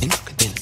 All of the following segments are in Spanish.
Then you could then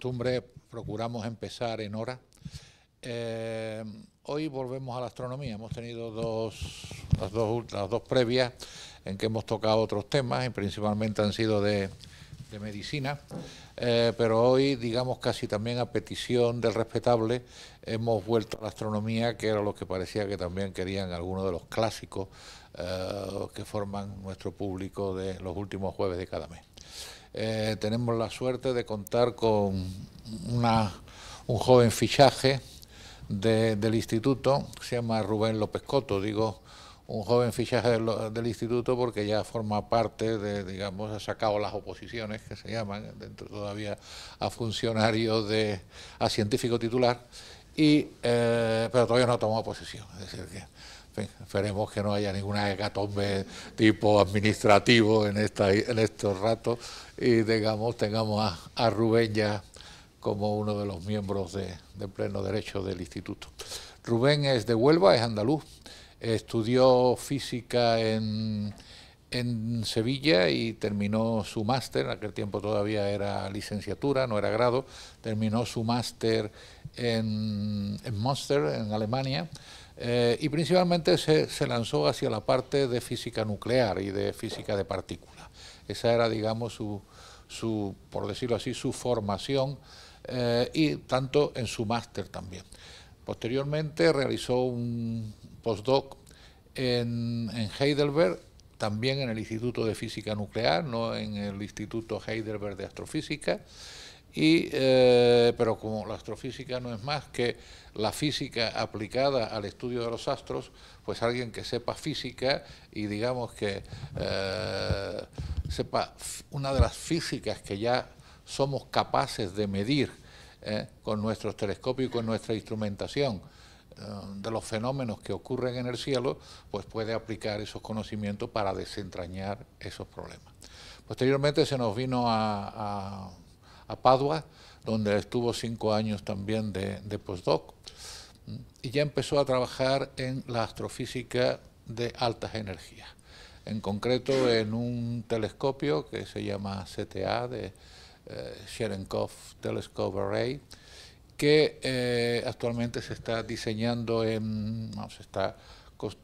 costumbre, procuramos empezar en hora. Eh, hoy volvemos a la astronomía. Hemos tenido dos, las, dos, previas en que hemos tocado otros temas y principalmente han sido de, medicina, eh, pero hoy, digamos casi también a petición del respetable, hemos vuelto a la astronomía, que era lo que parecía que también querían algunos de los clásicos eh, que forman nuestro público de los últimos jueves de cada mes. Eh, tenemos la suerte de contar con una, un joven fichaje del instituto, se llama Rubén López Coto, digo un joven fichaje del, instituto porque ya forma parte de, digamos, ha sacado las oposiciones que se llaman, dentro todavía a funcionarios de, a científico titular, y, eh, pero todavía no ha tomado posición, Es decir, que esperemos que no haya ninguna hecatombe tipo administrativo en, esta, estos ratos y digamos, tengamos a, Rubén ya como uno de los miembros de, pleno derecho del instituto. Rubén es de Huelva, es andaluz, estudió física en, Sevilla y terminó su máster, en aquel tiempo todavía era licenciatura, no era grado, terminó su máster en, en Münster, en Alemania, eh, y principalmente se, lanzó hacia la parte de física nuclear y de física de partículas. Esa era, digamos, su, por decirlo así, su formación eh, y tanto en su máster también. Posteriormente realizó un postdoc en, Heidelberg también en el Instituto de Física Nuclear, no en el Instituto Heidelberg de Astrofísica, eh, pero como la astrofísica no es más que la física aplicada al estudio de los astros, pues alguien que sepa física y digamos que eh, sepa una de las físicas que ya somos capaces de medir eh, con nuestros telescopios y con nuestra instrumentación eh, de los fenómenos que ocurren en el cielo, pues puede aplicar esos conocimientos para desentrañar esos problemas. Posteriormente se nos vino a, a Padua, donde estuvo cinco años también de, postdoc, y ya empezó a trabajar en la astrofísica de altas energías, en concreto en un telescopio que se llama CTA, de eh, Cherenkov Telescope Array, que eh, actualmente se está diseñando, en, se está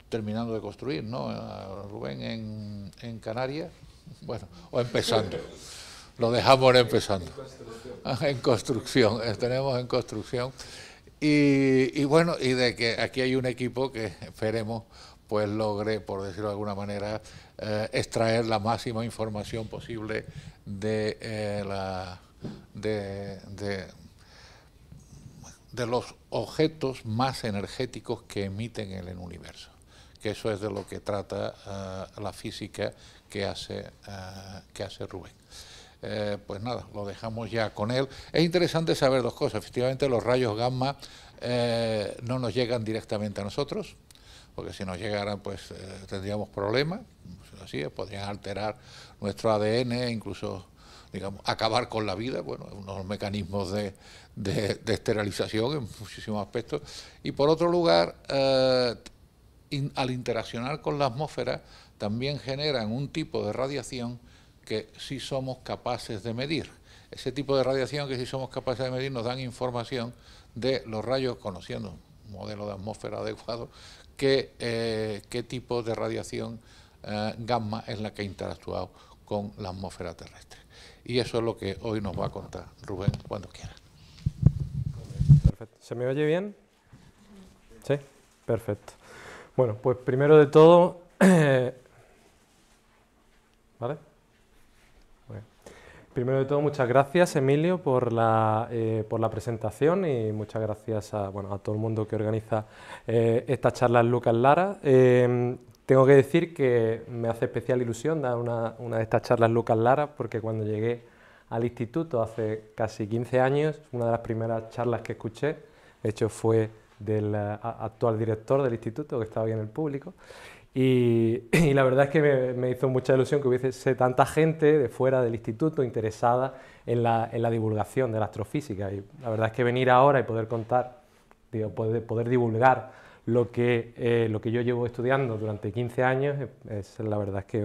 terminando de construir, ¿no, ah, Rubén? En, en Canarias, bueno, o empezando lo dejamos empezando. En construcción, tenemos en construcción. Y, bueno, y de que aquí hay un equipo que esperemos pues logre, por decirlo de alguna manera, eh, extraer la máxima información posible de, eh, la, de, los objetos más energéticos que emiten en el universo que eso es de lo que trata eh, la física que hace, que hace Rubén. Eh, pues nada, lo dejamos ya con él. Es interesante saber dos cosas. Efectivamente, los rayos gamma eh, no nos llegan directamente a nosotros, porque si nos llegaran, pues eh, tendríamos problemas. Así podrían alterar nuestro ADN, incluso digamos, acabar con la vida, bueno, unos mecanismos de, de, esterilización en muchísimos aspectos. Y por otro lugar, al interaccionar con la atmósfera, también generan un tipo de radiación que si somos capaces de medir. Ese tipo de radiación que si somos capaces de medir nos dan información de los rayos, conociendo un modelo de atmósfera adecuado, que, eh, qué tipo de radiación eh, gamma es la que ha interactuado con la atmósfera terrestre. Y eso es lo que hoy nos va a contar Rubén cuando quiera. Perfecto. ¿Se me oye bien? Sí, perfecto. Bueno, pues primero de todo, ¿vale? Primero de todo, muchas gracias, Emilio, por la, eh, presentación y muchas gracias a, todo el mundo que organiza eh, estas charlas Lucas Lara. Em, tengo que decir que me hace especial ilusión dar una, de estas charlas Lucas Lara porque cuando llegué al instituto hace casi 15 años, una de las primeras charlas que escuché, de hecho fue del eh, actual director del instituto que estaba ahí en el público, Y, la verdad es que me, hizo mucha ilusión que hubiese tanta gente de fuera del instituto interesada en la, divulgación de la astrofísica. Y la verdad es que venir ahora y poder contar, digo, poder divulgar lo que, eh, lo que yo llevo estudiando durante 15 años eh, es, la verdad es que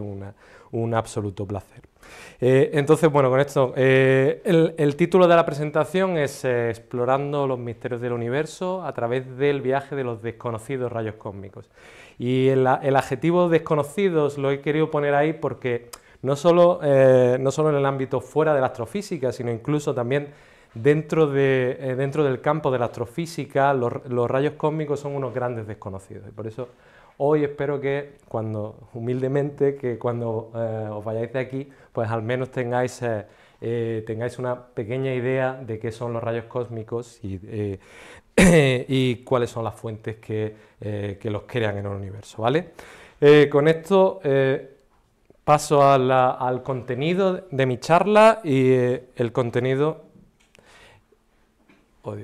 un absoluto placer. Eh, entonces, bueno, con esto, el, título de la presentación es Explorando los misterios del universo a través del viaje de los desconocidos rayos cósmicos. Y el, adjetivo desconocidos lo he querido poner ahí porque no solo, no solo en el ámbito fuera de la astrofísica, sino incluso también dentro, de, eh, dentro del campo de la astrofísica, los, rayos cósmicos son unos grandes desconocidos. por eso hoy espero que, cuando, humildemente, que cuando eh, os vayáis de aquí, pues al menos tengáis, eh, tengáis una pequeña idea de qué son los rayos cósmicos y, cuáles son las fuentes que, los crean en el universo. ¿vale? con esto paso al contenido de mi charla y el contenido Oh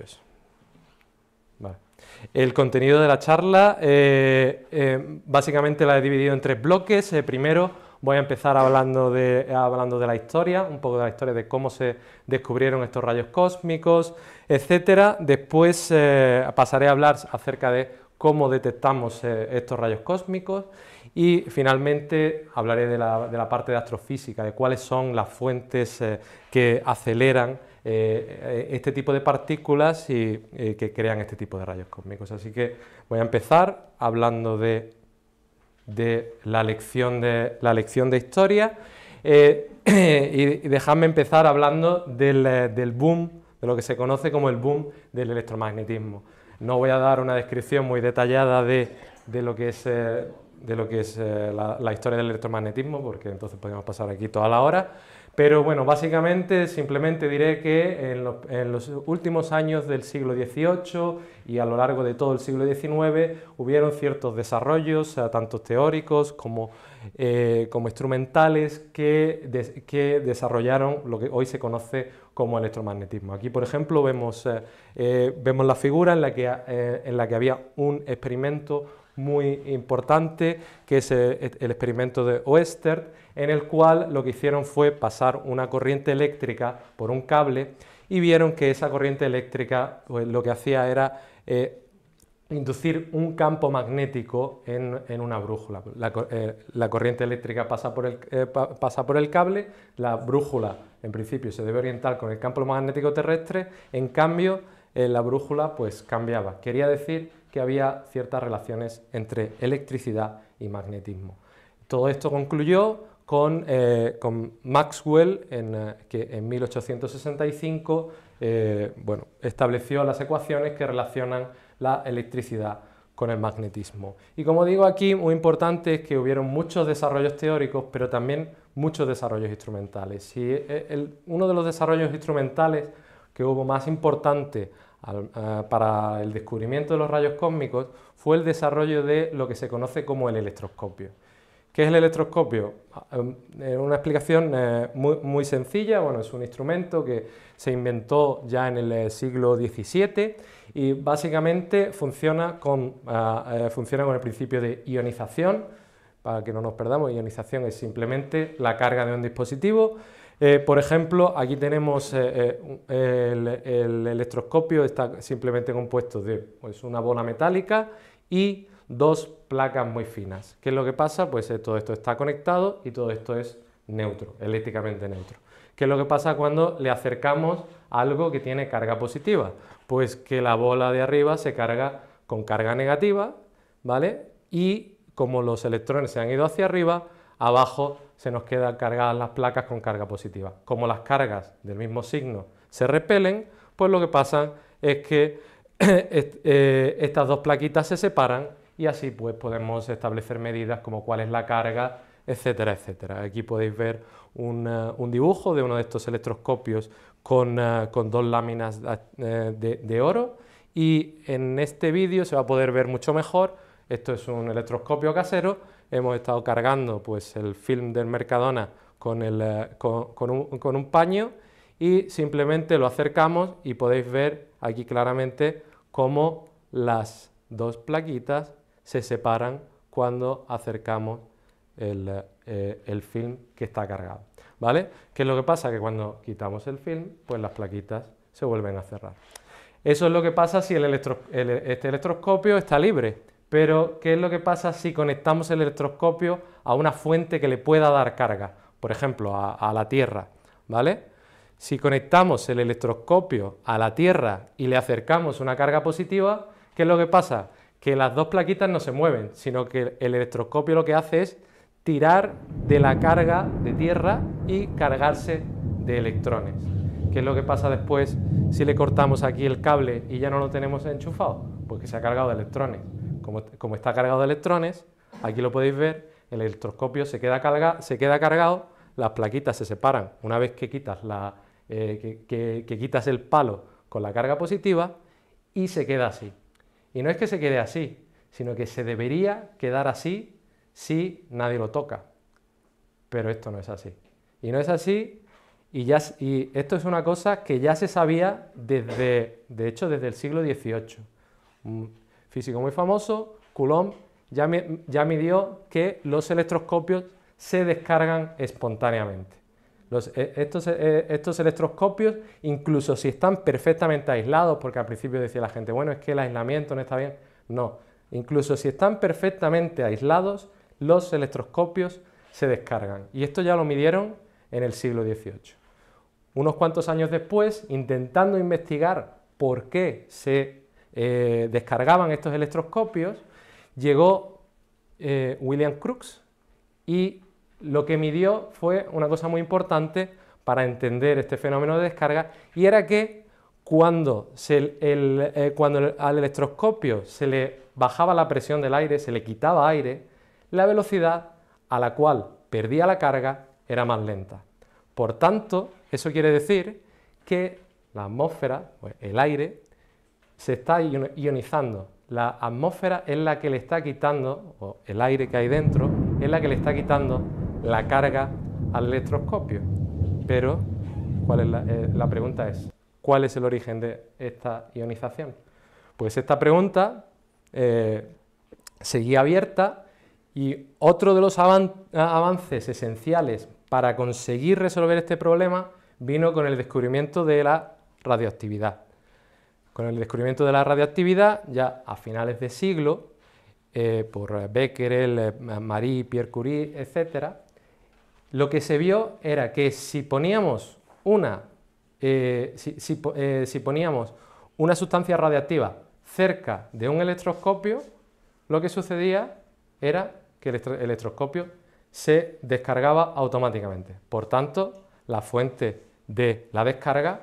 El contenido de la charla, eh, eh, básicamente la he dividido en tres bloques. Eh, primero voy a empezar hablando de, hablando de la historia, un poco de la historia de cómo se descubrieron estos rayos cósmicos, etcétera. Después pasaré a hablar acerca de cómo detectamos estos rayos cósmicos y finalmente hablaré de la, de la, parte de astrofísica, de cuáles son las fuentes que aceleran eh, eh, este tipo de partículas y, eh, que crean este tipo de rayos cósmicos. Así que voy a empezar hablando de, de la, lección de la lección de historia y, y dejadme empezar hablando del, boom, de lo que se conoce como el boom del electromagnetismo. No voy a dar una descripción muy detallada de, de lo que es de lo que es eh, la, historia del electromagnetismo, porque entonces podemos pasar aquí toda la hora. Pero bueno, básicamente simplemente diré que en, los últimos años del siglo XVIII y a lo largo de todo el siglo XIX hubieron ciertos desarrollos, eh, tanto teóricos como, eh, como instrumentales, que, que, desarrollaron lo que hoy se conoce como electromagnetismo. Aquí, por ejemplo, vemos, vemos la figura en la que, en la que había un experimento muy importante, que es el, experimento de Oester en el cual lo que hicieron fue pasar una corriente eléctrica por un cable y vieron que esa corriente eléctrica pues, lo que hacía era eh, inducir un campo magnético en, una brújula. La, eh, corriente eléctrica eh, pasa por, el, cable, la brújula en principio se debe orientar con el campo magnético terrestre, en cambio la brújula pues cambiaba. Quería decir que había ciertas relaciones entre electricidad y magnetismo. Todo esto concluyó con, eh, Maxwell, eh, que en 1865 eh, estableció las ecuaciones que relacionan la electricidad con el magnetismo. Y como digo aquí, muy importante es que hubieron muchos desarrollos teóricos, pero también muchos desarrollos instrumentales. Y uno de los desarrollos instrumentales que hubo más importante eh, para el descubrimiento de los rayos cósmicos fue el desarrollo de lo que se conoce como el electroscopio. ¿Qué es el electroscopio? Ah, eh, una explicación eh, muy, sencilla, bueno, es un instrumento que se inventó ya en el siglo XVII y básicamente ah, funciona con el principio de ionización, para que no nos perdamos, ionización es simplemente la carga de un dispositivo eh, por ejemplo, aquí tenemos eh, eh, el, electroscopio, está simplemente compuesto de pues, una bola metálica y dos placas muy finas. ¿Qué es lo que pasa? Pues todo esto está conectado y todo esto es neutro, eléctricamente neutro. ¿Qué es lo que pasa cuando le acercamos algo que tiene carga positiva? Pues que la bola de arriba se carga con carga negativa, ¿vale? Y como los electrones se han ido hacia arriba, abajo se nos quedan cargadas las placas con carga positiva. Como las cargas del mismo signo se repelen, pues lo que pasa es que eh, estas dos plaquitas se separan y así pues podemos establecer medidas como cuál es la carga, etcétera, etcétera. Aquí podéis ver un, eh, dibujo de uno de estos electroscopios con, eh, dos láminas de, de oro y en este vídeo se va a poder ver mucho mejor. Esto es un electroscopio casero hemos estado cargando pues, el film del Mercadona eh, con, un, paño y simplemente lo acercamos y podéis ver aquí claramente cómo las dos plaquitas se separan cuando acercamos eh, el, film que está cargado. ¿Vale? ¿Qué es lo que pasa? Que cuando quitamos el film, pues las plaquitas se vuelven a cerrar. Eso es lo que pasa si este electroscopio está libre. Pero, ¿qué es lo que pasa si conectamos el electroscopio a una fuente que le pueda dar carga? Por ejemplo, a, la Tierra, ¿vale? Si conectamos el electroscopio a la Tierra y le acercamos una carga positiva, ¿qué es lo que pasa? Que las dos plaquitas no se mueven, sino que el electroscopio lo que hace es tirar de la carga de Tierra y cargarse de electrones. ¿Qué es lo que pasa después si le cortamos aquí el cable y ya no lo tenemos enchufado? Pues que se ha cargado de electrones como, está cargado de electrones, aquí lo podéis ver, el electroscopio se queda, cargado, las plaquitas se separan una vez que quitas, la, eh, quitas el palo con la carga positiva y se queda así. Y no es que se quede así, sino que se debería quedar así si nadie lo toca. Pero esto no es así. Y no es así, y, y esto es una cosa que ya se sabía desde, de hecho, desde el siglo XVIII físico muy famoso, Coulomb, ya, ya midió que los electroscopios se descargan espontáneamente. Los, eh, estos, eh, estos, electroscopios, incluso si están perfectamente aislados, porque al principio decía la gente, bueno, es que el aislamiento no está bien. No, incluso si están perfectamente aislados, los electroscopios se descargan. Y esto ya lo midieron en el siglo XVIII. Unos cuantos años después, intentando investigar por qué se eh, descargaban estos electroscopios, llegó eh, William Crookes y lo que midió fue una cosa muy importante para entender este fenómeno de descarga y era que cuando, eh, cuando al electroscopio se le bajaba la presión del aire, se le quitaba aire, la velocidad a la cual perdía la carga era más lenta. Por tanto, eso quiere decir que la atmósfera, pues, el aire, se está ionizando. La atmósfera es la que le está quitando, o el aire que hay dentro, es la que le está quitando la carga al electroscopio. Pero, ¿cuál es la, eh, pregunta es, ¿cuál es el origen de esta ionización? Pues esta pregunta eh, seguía abierta y otro de los avances esenciales para conseguir resolver este problema vino con el descubrimiento de la radioactividad. Con el descubrimiento de la radioactividad, ya a finales de siglo, eh, por Becquerel, eh, Marie, Pierre Curie, etc., lo que se vio era que si poníamos una, eh, si, si poníamos una sustancia radiactiva cerca de un electroscopio, lo que sucedía era que el electroscopio se descargaba automáticamente. Por tanto, la fuente de la descarga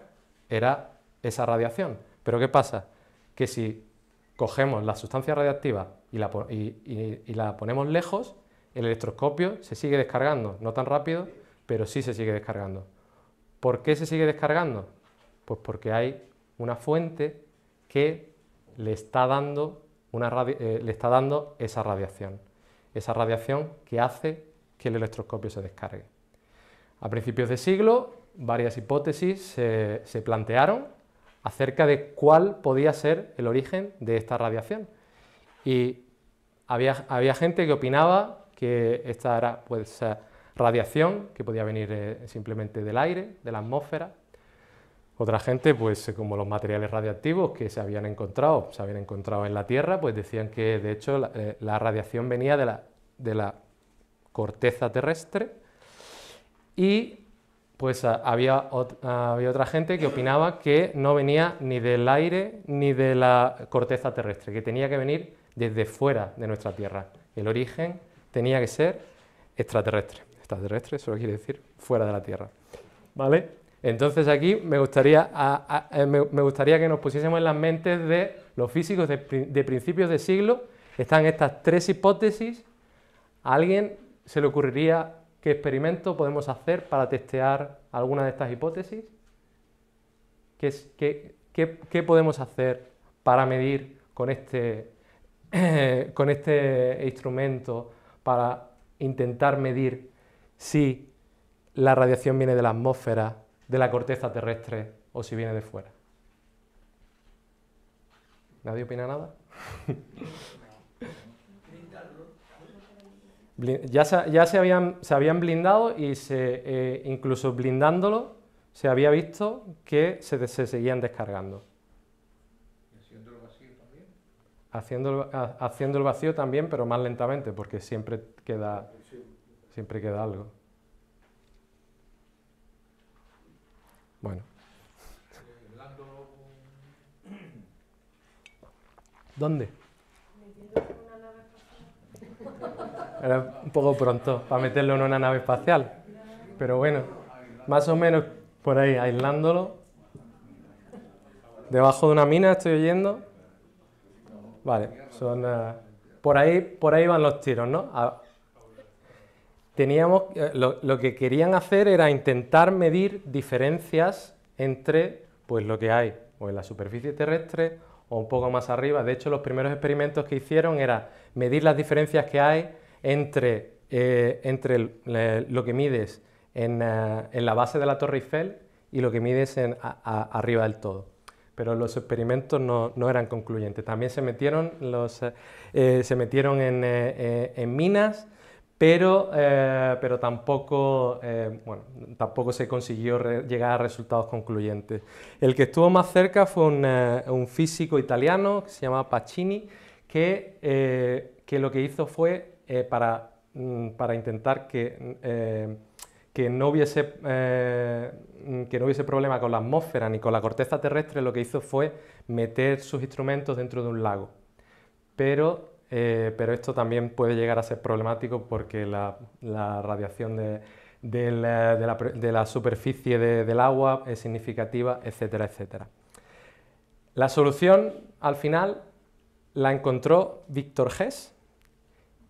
era esa radiación. Pero ¿qué pasa? Que si cogemos la sustancia radiactiva y la, y, la ponemos lejos, el electroscopio se sigue descargando, no tan rápido, pero sí se sigue descargando. ¿Por qué se sigue descargando? Pues porque hay una fuente que le está dando, una eh, le está dando esa radiación, esa radiación que hace que el electroscopio se descargue. A principios de siglo, varias hipótesis se plantearon acerca de cuál podía ser el origen de esta radiación. Y había, había gente que opinaba que esta era pues, radiación que podía venir eh, simplemente del aire, de la atmósfera. Otra gente, pues eh, como los materiales radiactivos que se habían encontrado, se habían encontrado en la Tierra, pues decían que de hecho la, eh, radiación venía de la, de la corteza terrestre y pues ah, había, ah, había otra gente que opinaba que no venía ni del aire ni de la corteza terrestre, que tenía que venir desde fuera de nuestra Tierra. El origen tenía que ser extraterrestre. Extraterrestre, solo quiere decir fuera de la Tierra. ¿Vale? Entonces aquí me gustaría, eh, me, gustaría, que nos pusiésemos en las mentes de los físicos de, principios de siglo. Están estas tres hipótesis. ¿A alguien se le ocurriría ¿Qué experimento podemos hacer para testear alguna de estas hipótesis? ¿Qué, podemos hacer para medir con este, con este instrumento para intentar medir si la radiación viene de la atmósfera, de la corteza terrestre o si viene de fuera. ¿Nadie opina nada? Ya, se, habían, se habían blindado y se, eh, incluso blindándolo se había visto que se, seguían descargando. Haciendo el vacío también. Haciendo, el vacío también, pero más lentamente, porque siempre queda, siempre queda algo. Bueno. Eh, ¿Dónde? Era un poco pronto para meterlo en una nave espacial. Pero bueno, más o menos por ahí, aislándolo. Debajo de una mina estoy oyendo. Vale, son... Eh, por, ahí, por ahí van los tiros, ¿no? teníamos, eh, lo, lo, que querían hacer era intentar medir diferencias entre pues, lo que hay o en la superficie terrestre o un poco más arriba. De hecho, los primeros experimentos que hicieron era medir las diferencias que hay entre, eh, lo que mides eh, en, la base de la Torre Eiffel y lo que mides en, arriba del todo. Pero los experimentos no, eran concluyentes. También se metieron, los, eh, se metieron en, minas, pero, pero tampoco, tampoco se consiguió llegar a resultados concluyentes. El que estuvo más cerca fue un, físico italiano que se llamaba Pacini, que, que lo que hizo fue eh, mm, para, intentar mm, eh, eh, que, no hubiese, problema con la atmósfera ni con la corteza terrestre, lo que hizo fue meter sus instrumentos dentro de un lago. Pero, esto también puede llegar a ser problemático porque la, radiación de, la, superficie del agua es significativa, etcétera, etcétera. La solución, al final, la encontró Víctor Hess,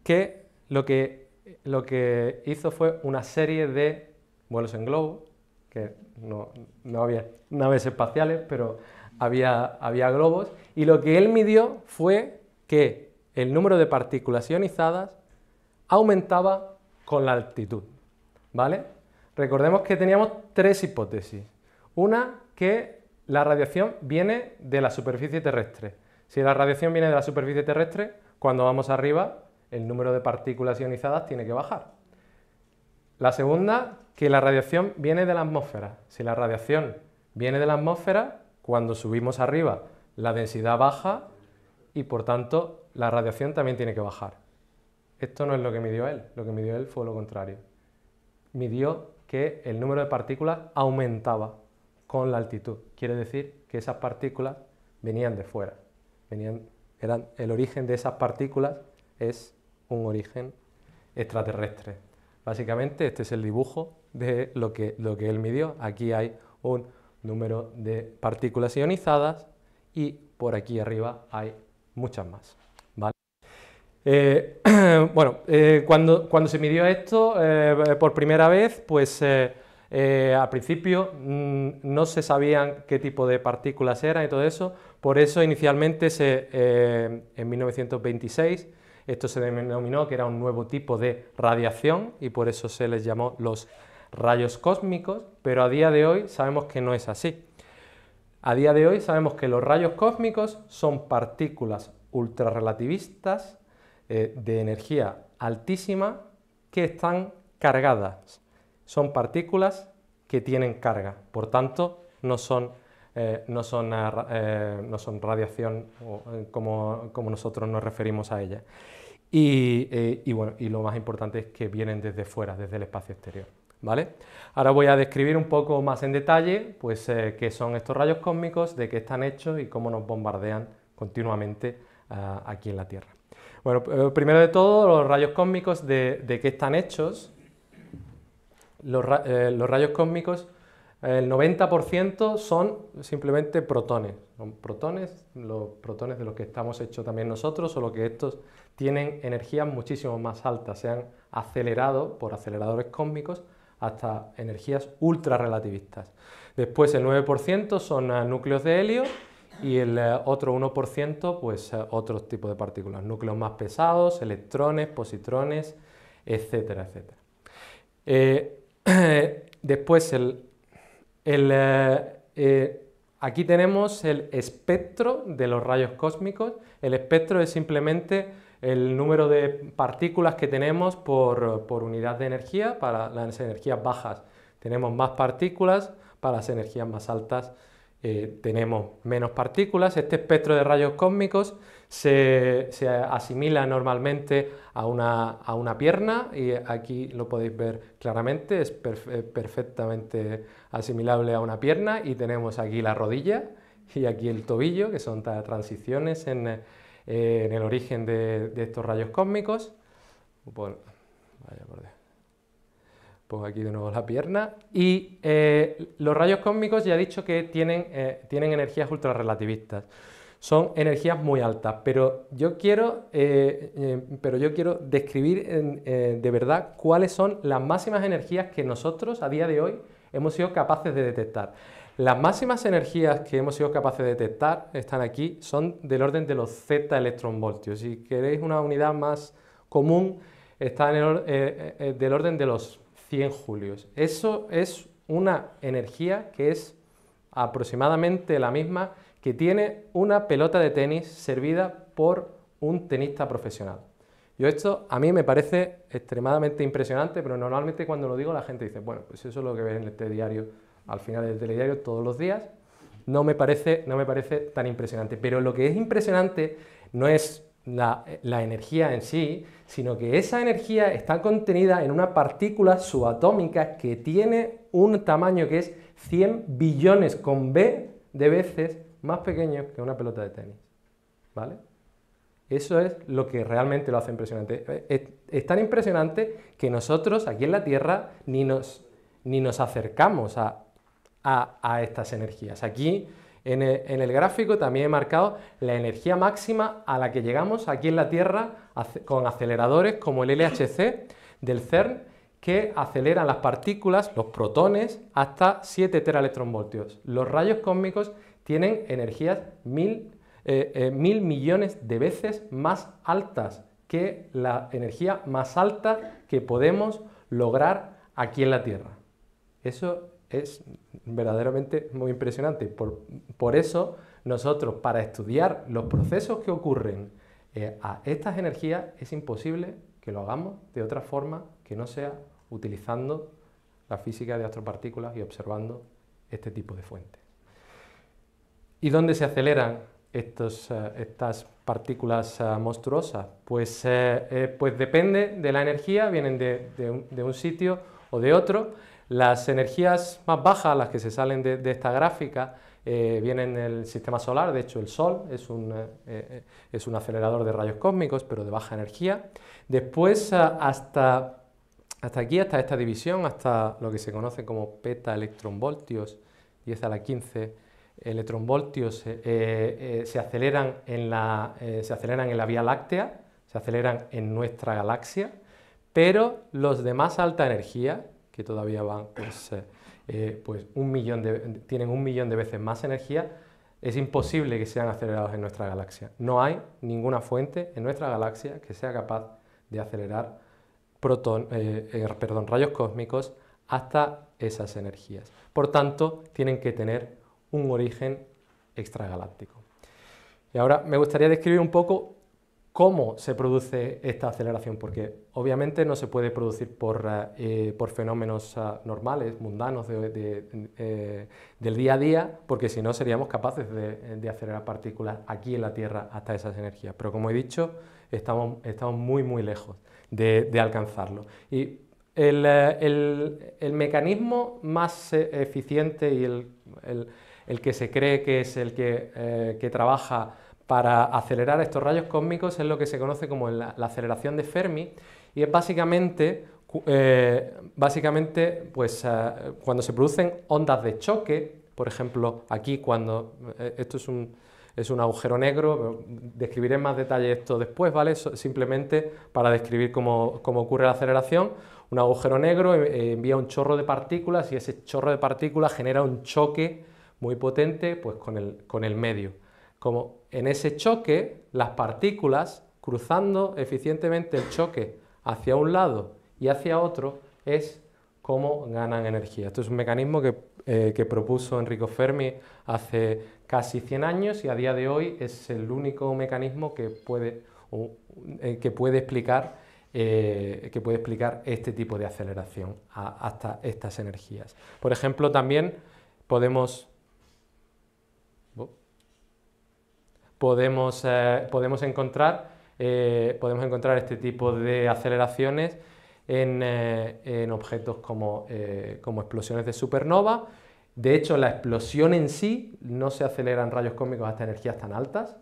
que lo que, lo que hizo fue una serie de vuelos en globo, que no, había naves espaciales, pero había, había globos, y lo que él midió fue que el número de partículas ionizadas aumentaba con la altitud, ¿vale? Recordemos que teníamos tres hipótesis. Una, que la radiación viene de la superficie terrestre. Si la radiación viene de la superficie terrestre, cuando vamos arriba el número de partículas ionizadas tiene que bajar. La segunda, que la radiación viene de la atmósfera. Si la radiación viene de la atmósfera, cuando subimos arriba la densidad baja y por tanto la radiación también tiene que bajar. Esto no es lo que midió él, lo que midió él fue lo contrario. Midió que el número de partículas aumentaba con la altitud. Quiere decir que esas partículas venían de fuera, eran el origen de esas partículas es un origen extraterrestre. Básicamente este es el dibujo de lo que, él midió. Aquí hay un número de partículas ionizadas y por aquí arriba hay muchas más. ¿vale? Eh, bueno, eh, cuando, se midió esto eh, por primera vez, pues al principio mm, no se sabían qué tipo de partículas eran y todo eso, por eso inicialmente en 1926 esto se denominó que era un nuevo tipo de radiación y por eso se les llamó los rayos cósmicos, pero a día de hoy sabemos que no es así. A día de hoy sabemos que los rayos cósmicos son partículas ultrarrelativistas eh, de energía altísima que están cargadas. Son partículas que tienen carga, por tanto no son, radiación como, como nosotros nos referimos a ella. Eh, y, bueno, y lo más importante es que vienen desde fuera, desde el espacio exterior. ¿Vale? Ahora voy a describir un poco más en detalle pues, eh, qué son estos rayos cósmicos, de qué están hechos y cómo nos bombardean continuamente ah, aquí en la Tierra. Bueno, eh, primero de todo, los rayos cósmicos, de, qué están hechos. Los, rayos cósmicos, el 90% son simplemente protones. Son protones, los protones de los que estamos hechos también nosotros, o lo que estos tienen energías muchísimo más altas, se han acelerado por aceleradores cósmicos hasta energías ultra relativistas. Después el 9% son eh, núcleos de helio y el eh, otro 1% pues eh, otros tipos de partículas, núcleos más pesados, electrones, positrones, etcétera, etcétera. después el, el aquí tenemos el espectro de los rayos cósmicos. El espectro es simplemente el número de partículas que tenemos por, unidad de energía para las energías bajas. Tenemos más partículas, para las energías más altas eh, tenemos menos partículas. Este espectro de rayos cósmicos se, asimila normalmente a una, pierna y aquí lo podéis ver claramente, es eh, perfectamente asimilable a una pierna y tenemos aquí la rodilla y aquí el tobillo, que son transiciones en eh, en el origen de, estos rayos cósmicos. Pues, Pongo aquí de nuevo la pierna. Y eh, los rayos cósmicos ya he dicho que tienen, eh, tienen energías ultrarrelativistas. Son energías muy altas, pero yo quiero, pero yo quiero describir de verdad cuáles son las máximas energías que nosotros a día de hoy hemos sido capaces de detectar. Las máximas energías que hemos sido capaces de detectar están aquí, son del orden de los Z electronvoltios. Si queréis una unidad más común, está eh, eh, eh, del orden de los 100 julios. Eso es una energía que es aproximadamente la misma que tiene una pelota de tenis servida por un tenista profesional. Yo esto a mí me parece extremadamente impresionante, pero normalmente cuando lo digo la gente dice, bueno, pues eso es lo que ves en este diario al final del telediario todos los días, no me parece, no me parece tan impresionante. Pero lo que es impresionante no es la, energía en sí, sino que esa energía está contenida en una partícula subatómica que tiene un tamaño que es 100 billones con B de veces más pequeño que una pelota de tenis. ¿Vale? Eso es lo que realmente lo hace impresionante. Eh, es, tan impresionante que nosotros aquí en la Tierra ni nos, ni nos acercamos a, a, estas energías. Aquí en el, gráfico también he marcado la energía máxima a la que llegamos aquí en la Tierra con aceleradores como el LHC del CERN que aceleran las partículas, los protones, hasta 7 teraelectronvoltios. Los rayos cósmicos tienen energías mil, eh, eh, mil millones de veces más altas que la energía más alta que podemos lograr aquí en la Tierra. Eso es verdaderamente muy impresionante. Por, eso nosotros, para estudiar los procesos que ocurren eh, a estas energías, es imposible que lo hagamos de otra forma que no sea utilizando la física de astropartículas y observando este tipo de fuentes. ¿Y dónde se aceleran eh, estas partículas eh, monstruosas? Pues, pues depende de la energía, vienen de un sitio o de otro. Las energías más bajas, las que se salen de, esta gráfica, eh, vienen del sistema solar, de hecho el Sol eh, eh, es un, acelerador de rayos cósmicos, pero de baja energía. Después hasta, aquí, hasta esta división, hasta lo que se conoce como peta electronvoltios, 10 a la 15 electronvoltios, se, aceleran en la, se aceleran en la Vía Láctea, se aceleran en nuestra galaxia, pero los de más alta energía, que todavía van, pues, eh, eh, pues, un millón tienen un millón de veces más energía, es imposible que sean acelerados en nuestra galaxia. No hay ninguna fuente en nuestra galaxia que sea capaz de acelerar proton, eh, perdón, rayos cósmicos hasta esas energías. Por tanto, tienen que tener un origen extragaláctico. Y ahora me gustaría describir un poco ¿Cómo se produce esta aceleración? Porque obviamente no se puede producir por, eh, fenómenos ah, normales, mundanos eh, del día a día, porque si no seríamos capaces de, acelerar partículas aquí en la Tierra hasta esas energías. Pero como he dicho, estamos, estamos muy, muy lejos de, alcanzarlo. Y el, eh, mecanismo más eficiente y el, que se cree que es el que, que trabaja para acelerar estos rayos cósmicos es lo que se conoce como la, aceleración de Fermi y es básicamente, eh, básicamente pues, eh, cuando se producen ondas de choque, por ejemplo aquí cuando eh, esto es un, es un agujero negro, describiré en más detalle esto después, ¿vale? simplemente para describir cómo, ocurre la aceleración, un agujero negro envía un chorro de partículas y ese chorro de partículas genera un choque muy potente pues, con, el, con el medio. Como en ese choque, las partículas, cruzando eficientemente el choque hacia un lado y hacia otro, es cómo ganan energía. Esto es un mecanismo que, eh, propuso Enrico Fermi hace casi 100 años y a día de hoy es el único mecanismo que puede, eh, que puede explicar eh, que puede explicar este tipo de aceleración hasta estas energías. Por ejemplo, también podemos podemos, eh, eh, podemos, encontrar, este tipo de aceleraciones en, eh, objetos como, explosiones de supernova. De hecho, la explosión en sí no se acelera en rayos cósmicos hasta energías tan altas.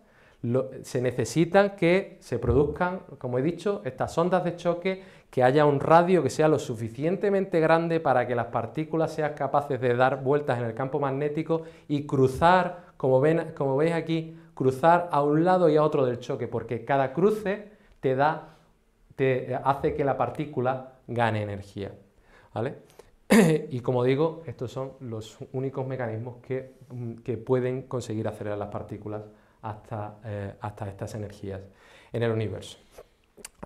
se necesita que se produzcan, como he dicho, estas ondas de choque, que haya un radio que sea lo suficientemente grande para que las partículas sean capaces de dar vueltas en el campo magnético y cruzar, como, ven, como veis aquí, cruzar a un lado y a otro del choque, porque cada cruce te, da, te hace que la partícula gane energía. ¿vale? y como digo, estos son los únicos mecanismos que, mm, pueden conseguir acelerar las partículas hasta, eh, hasta estas energías en el universo.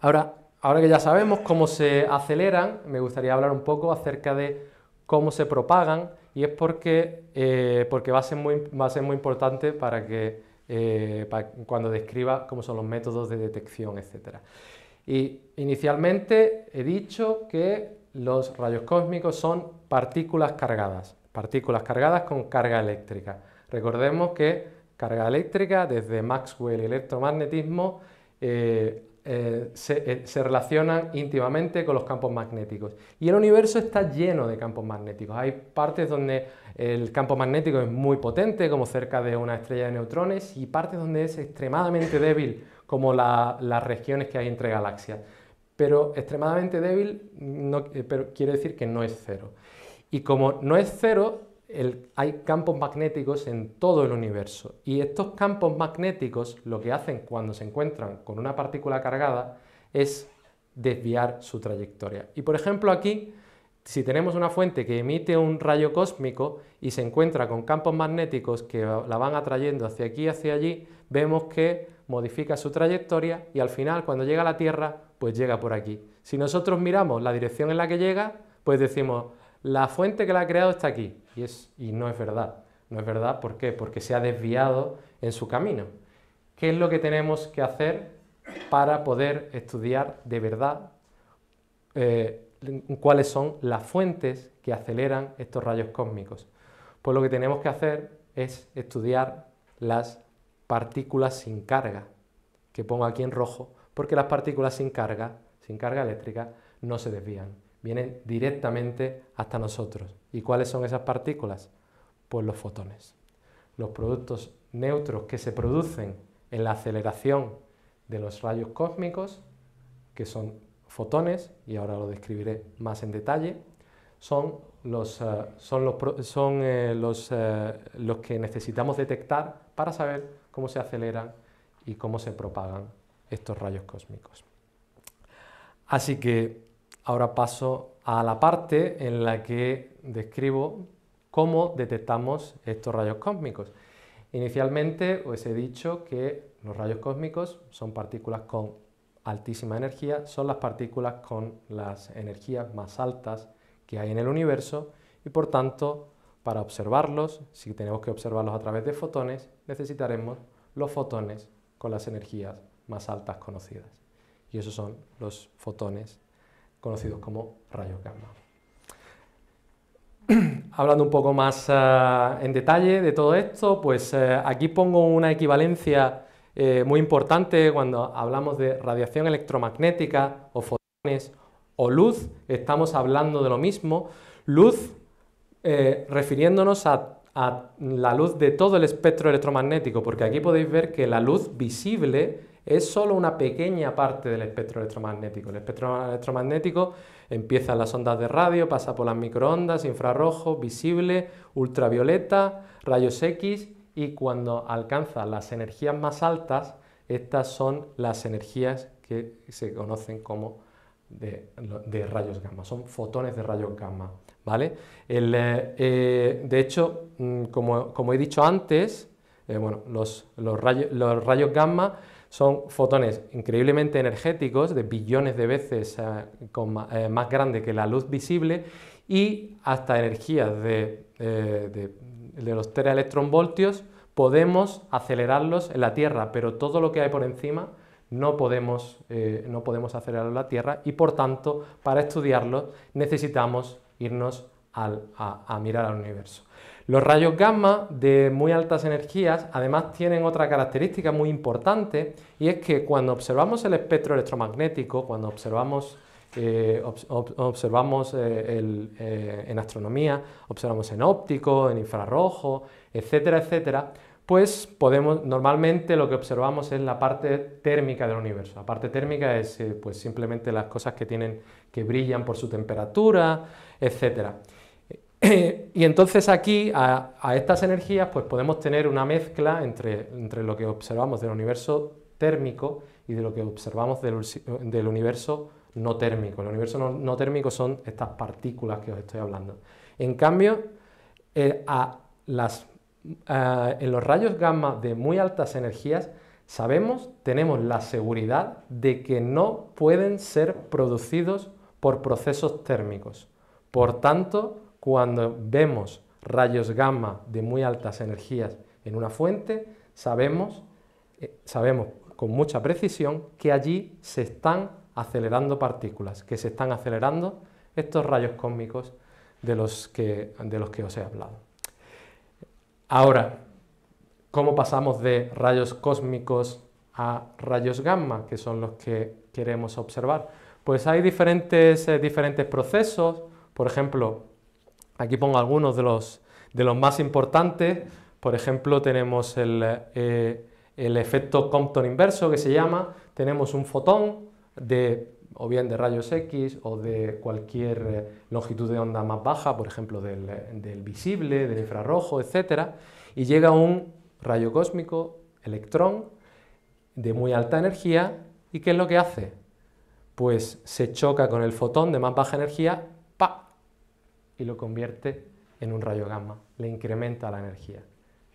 Ahora, ahora que ya sabemos cómo se aceleran, me gustaría hablar un poco acerca de cómo se propagan y es porque, eh, porque va, a ser muy, va a ser muy importante para que eh, cuando describa cómo son los métodos de detección, etcétera. Y inicialmente he dicho que los rayos cósmicos son partículas cargadas, partículas cargadas con carga eléctrica. Recordemos que carga eléctrica, desde Maxwell y electromagnetismo, eh, eh, eh, se, relacionan íntimamente con los campos magnéticos. Y el universo está lleno de campos magnéticos. Hay partes donde el campo magnético es muy potente, como cerca de una estrella de neutrones, y partes donde es extremadamente débil, como las regiones que hay entre galaxias. Pero extremadamente débil eh, quiere decir que no es cero. Y como no es cero, hay campos magnéticos en todo el universo y estos campos magnéticos lo que hacen cuando se encuentran con una partícula cargada es desviar su trayectoria. Y por ejemplo aquí, si tenemos una fuente que emite un rayo cósmico y se encuentra con campos magnéticos que la van atrayendo hacia aquí y hacia allí, vemos que modifica su trayectoria y al final cuando llega a la Tierra, pues llega por aquí. Si nosotros miramos la dirección en la que llega, pues decimos, la fuente que la ha creado está aquí. Y, no es verdad. No es verdad, ¿por qué? Porque se ha desviado en su camino. ¿Qué es lo que tenemos que hacer para poder estudiar de verdad eh, cuáles son las fuentes que aceleran estos rayos cósmicos? Pues lo que tenemos que hacer es estudiar las partículas sin carga, que pongo aquí en rojo, porque las partículas sin carga, sin carga eléctrica, no se desvían vienen directamente hasta nosotros. ¿Y cuáles son esas partículas? Pues los fotones. Los productos neutros que se producen en la aceleración de los rayos cósmicos, que son fotones, y ahora lo describiré más en detalle, son los, eh, son eh, eh, los que necesitamos detectar para saber cómo se aceleran y cómo se propagan estos rayos cósmicos. Así que Ahora paso a la parte en la que describo cómo detectamos estos rayos cósmicos. Inicialmente os he dicho que los rayos cósmicos son partículas con altísima energía, son las partículas con las energías más altas que hay en el universo y por tanto para observarlos, si tenemos que observarlos a través de fotones, necesitaremos los fotones con las energías más altas conocidas. Y esos son los fotones conocidos como rayos gamma. Hablando un poco más eh, en detalle de todo esto, pues eh, aquí pongo una equivalencia eh, muy importante cuando hablamos de radiación electromagnética o fotones o luz, estamos hablando de lo mismo. Luz refiriéndonos a la luz de todo el espectro electromagnético, porque aquí podéis ver que la luz visible es solo una pequeña parte del espectro electromagnético. El espectro electromagnético empieza en las ondas de radio, pasa por las microondas, infrarrojo, visible, ultravioleta, rayos X y cuando alcanza las energías más altas, estas son las energías que se conocen como de, rayos gamma, son fotones de rayos gamma. ¿vale? Eh, eh, de hecho, mm, como, he dicho antes, eh, bueno, los rayos gamma son fotones increíblemente energéticos, de billones de veces eh, eh, más grande que la luz visible y hasta energías eh, de, los de los podemos acelerarlos en la Tierra, pero todo lo que hay por encima no podemos, no podemos en la Tierra y por tanto para estudiarlo necesitamos irnos a mirar al universo. Los rayos gamma de muy altas energías además tienen otra característica muy importante y es que cuando observamos el espectro electromagnético, cuando observamos, eh, observamos eh, eh, en astronomía, observamos en óptico, en infrarrojo, etcétera, etcétera, pues podemos, normalmente lo que observamos es la parte térmica del universo. La parte térmica es pues simplemente las cosas que tienen, que brillan por su temperatura, etcétera. y entonces aquí, a, estas energías, pues podemos tener una mezcla entre, lo que observamos del universo térmico y de lo que observamos del, universo no térmico. El universo no, térmico son estas partículas que os estoy hablando. En cambio, eh, eh, en los rayos gamma de muy altas energías, sabemos, tenemos la seguridad de que no pueden ser producidos por procesos térmicos. Por tanto, cuando vemos rayos gamma de muy altas energías en una fuente, sabemos, eh, sabemos con mucha precisión que allí se están acelerando partículas, que se están acelerando estos rayos cósmicos de los que, os he hablado. Ahora, ¿cómo pasamos de rayos cósmicos a rayos gamma, que son los que queremos observar? Pues hay diferentes, eh, diferentes procesos, por ejemplo, Aquí pongo algunos de los, más importantes. Por ejemplo, tenemos eh, el, efecto Compton inverso que se llama. Tenemos un fotón de o bien de rayos X o de cualquier eh, longitud de onda más baja, por ejemplo del, del visible, del infrarrojo, etc. Y llega un rayo cósmico, electrón, de muy alta energía. ¿Y qué es lo que hace? Pues se choca con el fotón de más baja energía y lo convierte en un rayo gamma, le incrementa la energía.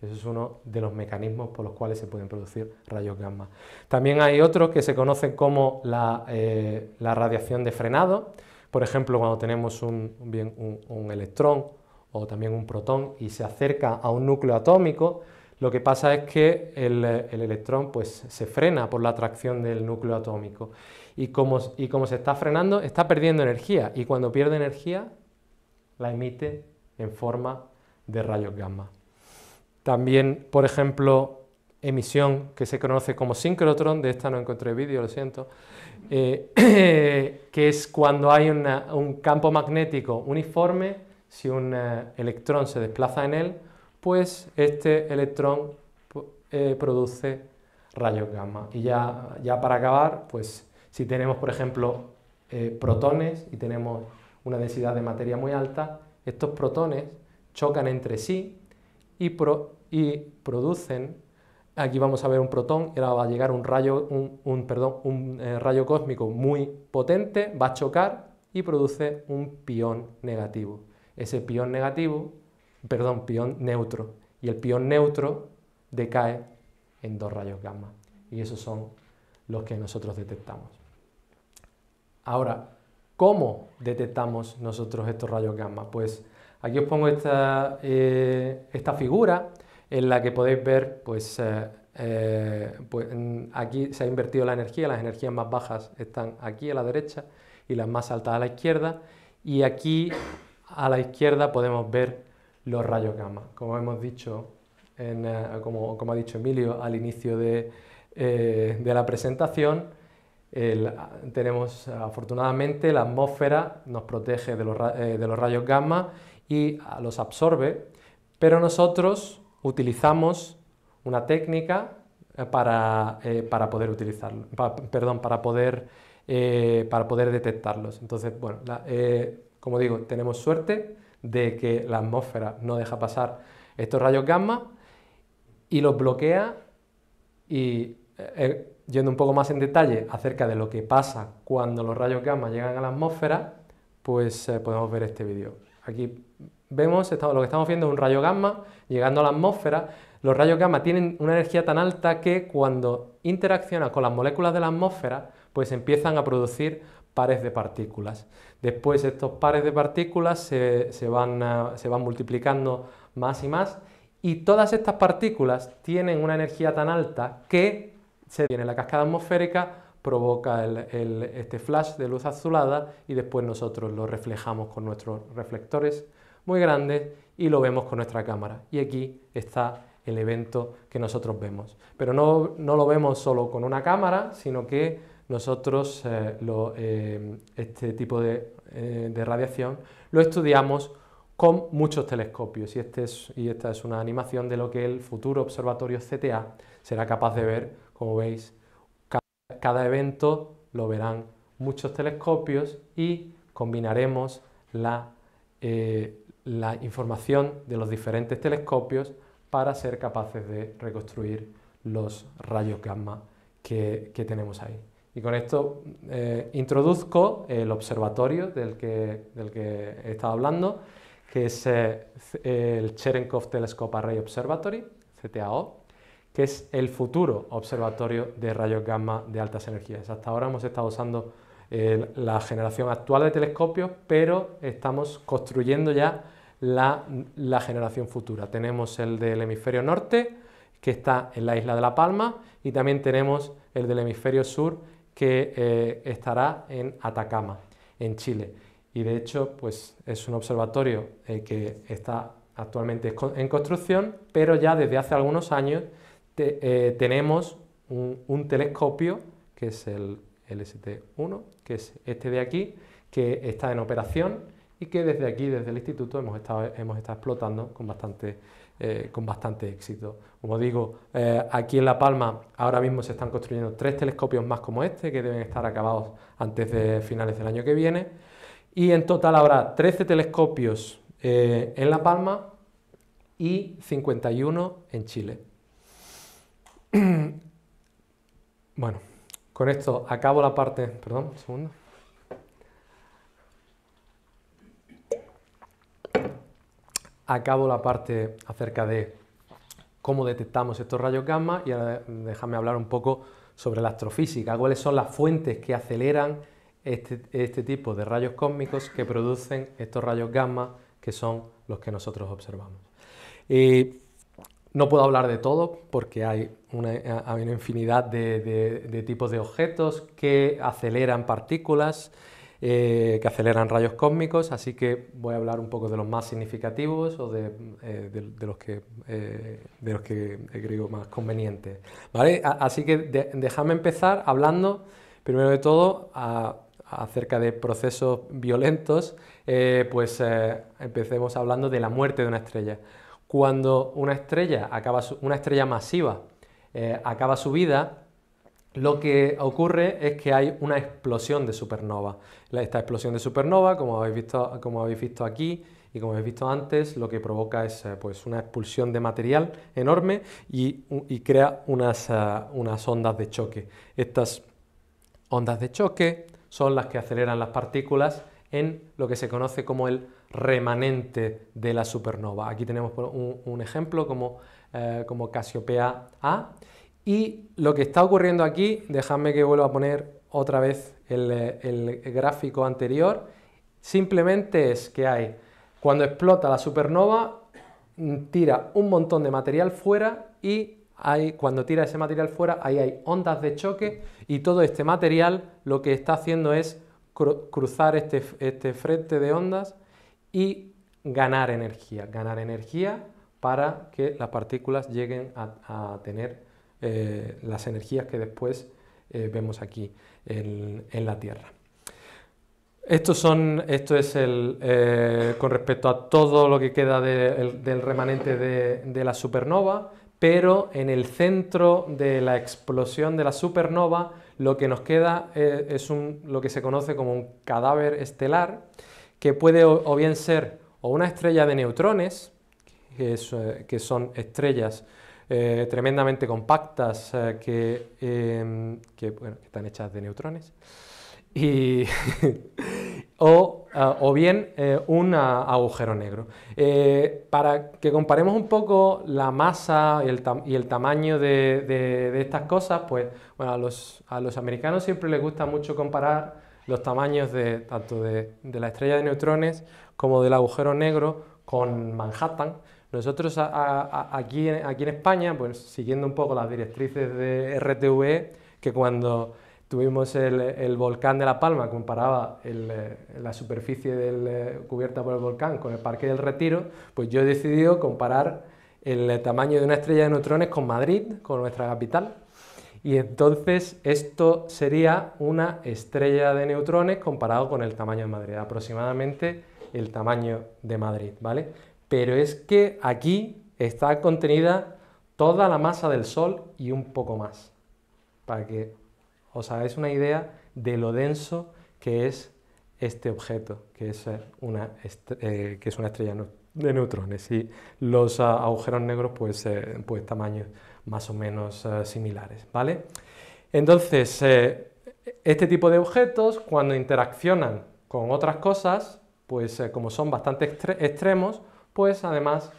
Eso es uno de los mecanismos por los cuales se pueden producir rayos gamma. También hay otros que se conocen como eh, la, radiación de frenado. Por ejemplo, cuando tenemos un, electrón o también un protón y se acerca a un núcleo atómico, lo que pasa es que el, electrón pues, se frena por la atracción del núcleo atómico. y como se está frenando, está perdiendo energía. Y cuando pierde energía, la emite en forma de rayos gamma. También, por ejemplo, emisión que se conoce como sincrotrón, de esta no encontré vídeo, lo siento, eh, que es cuando hay un campo magnético uniforme, si un eh, electrón se desplaza en él, pues este electrón eh, produce rayos gamma. Y ya, ya para acabar, pues si tenemos, por ejemplo, protones y tenemos una densidad de materia muy alta, estos protones chocan entre sí y, y producen, aquí vamos a ver un protón, ahora va a llegar un rayo, un, perdón, un eh, rayo cósmico muy potente, va a chocar y produce un pión negativo. Ese pión negativo, perdón, pión neutro. Y el pión neutro decae en dos rayos gamma. Y esos son los que nosotros detectamos. Ahora, ¿Cómo detectamos nosotros estos rayos gamma? Pues aquí os pongo esta, eh, figura en la que podéis ver, pues, eh, eh, pues aquí se ha invertido la energía, las energías más bajas están aquí a la derecha y las más altas a la izquierda. Y aquí a la izquierda podemos ver los rayos gamma. Como hemos dicho, como, ha dicho Emilio al inicio de la presentación, tenemos afortunadamente la atmósfera nos protege de los, eh, rayos gamma y ah, los absorbe, pero nosotros utilizamos una técnica eh, eh, para, poder utilizarlo, perdón, para poder, para poder detectarlos. Entonces, bueno, como digo, tenemos suerte de que la atmósfera no deja pasar estos rayos gamma y los bloquea y yendo un poco más en detalle acerca de lo que pasa cuando los rayos gamma llegan a la atmósfera, pues eh, podemos ver este vídeo. Aquí vemos, lo que estamos viendo es un rayo gamma llegando a la atmósfera. Los rayos gamma tienen una energía tan alta que cuando interaccionan con las moléculas de la atmósfera, pues empiezan a producir pares de partículas. Después estos pares de partículas se, van, se van multiplicando más y más y todas estas partículas tienen una energía tan alta que se tiene la cascada atmosférica, provoca este flash de luz azulada y después nosotros lo reflejamos con nuestros reflectores muy grandes y lo vemos con nuestra cámara. Y aquí está el evento que nosotros vemos. Pero no, lo vemos solo con una cámara, sino que nosotros eh, eh, este tipo eh, de, radiación lo estudiamos con muchos telescopios este y esta es una animación de lo que el futuro observatorio CTA será capaz de ver como veis, cada, evento lo verán muchos telescopios y combinaremos eh, la, información de los diferentes telescopios para ser capaces de reconstruir los rayos gamma que, tenemos ahí. Y con esto eh, introduzco el observatorio del que, he estado hablando, que es eh, el Cherenkov Telescope Array Observatory, CTAO, que es el futuro observatorio de rayos gamma de altas energías. Hasta ahora hemos estado usando eh, la generación actual de telescopios, pero estamos construyendo ya la, generación futura. Tenemos el del hemisferio norte, que está en la isla de La Palma, y también tenemos el del hemisferio sur, que eh, estará en Atacama, en Chile. Y de hecho, pues es un observatorio eh, que está actualmente en construcción, pero ya desde hace algunos años eh, tenemos un, telescopio, que es el LST-1, que es este de aquí, que está en operación y que desde aquí, desde el instituto, hemos estado, explotando con bastante, eh, con bastante éxito. Como digo, eh, aquí en La Palma ahora mismo se están construyendo tres telescopios más como este, que deben estar acabados antes de finales del año que viene. Y en total habrá 13 telescopios en La Palma y 51 en Chile. bueno, con esto acabo la parte, perdón, un segundo. Acabo la parte acerca de cómo detectamos estos rayos gamma y ahora déjame hablar un poco sobre la astrofísica, cuáles son las fuentes que aceleran este, este tipo de rayos cósmicos que producen estos rayos gamma que son los que nosotros observamos. Eh, no puedo hablar de todo porque hay una, hay una infinidad de, tipos de objetos que aceleran partículas, eh, que aceleran rayos cósmicos, así que voy a hablar un poco de los más significativos o de, eh, los, que, eh, de eh, más convenientes. ¿vale? así que déjame empezar hablando, primero de todo, acerca de procesos violentos, pues empecemos hablando de la muerte de una estrella. Cuando una estrella acaba una estrella masiva eh, acaba su vida, lo que ocurre es que hay una explosión de supernova. Esta explosión de supernova, como habéis visto, como habéis visto aquí, y como habéis visto antes, lo que provoca es eh, pues, una expulsión de material enorme y, crea eh, unas, ondas de choque. Estas ondas de choque son las que aceleran las partículas en lo que se conoce como el remanente de la supernova. Aquí tenemos un, ejemplo como, como Casiopea A, y lo que está ocurriendo aquí, dejadme que vuelva a poner otra vez el, gráfico anterior, simplemente es que hay, cuando explota la supernova, mm, tira un montón de material fuera y hay, cuando tira ese material fuera, ahí hay ondas de choque y todo este material lo que está haciendo es cruzar este, este, frente de ondas y ganar energía, ganar energía para que las partículas lleguen a tener eh, las energías que después eh, vemos aquí en, la Tierra. esto es el, eh, con respecto a todo lo que queda del remanente de, la supernova, pero en el centro de la explosión de la supernova lo que nos queda es lo que se conoce como un cadáver estelar, que puede o, bien ser o una estrella de neutrones, que son estrellas eh, tremendamente compactas eh, em, que, están hechas de neutrones. Y ah, o, bien eh, un agujero negro. para que comparemos un poco la masa y el, tamaño de, estas cosas, pues bueno, a, los, americanos siempre les gusta mucho comparar los tamaños de, tanto de, la estrella de neutrones como del agujero negro con Manhattan. Nosotros aquí, en, España, pues siguiendo un poco las directrices de RTVE, que cuando tuvimos el, volcán de La Palma, comparaba eh, la superficie eh, cubierta por el volcán con el Parque del Retiro, pues yo he decidido comparar el eh, tamaño de una estrella de neutrones con Madrid, con nuestra capital. Y entonces esto sería una estrella de neutrones comparado con el tamaño de Madrid, aproximadamente el tamaño de Madrid, ¿vale? pero es que aquí está contenida toda la masa del Sol y un poco más, para que os hagáis una idea de lo denso que es este objeto, que es una, eh, que es una estrella de neutrones y los ah, agujeros negros pues, eh, pues, tamaños más o menos eh, similares, Entonces, este tipo de objetos cuando interaccionan con otras cosas, pues como son bastante extremos, pues además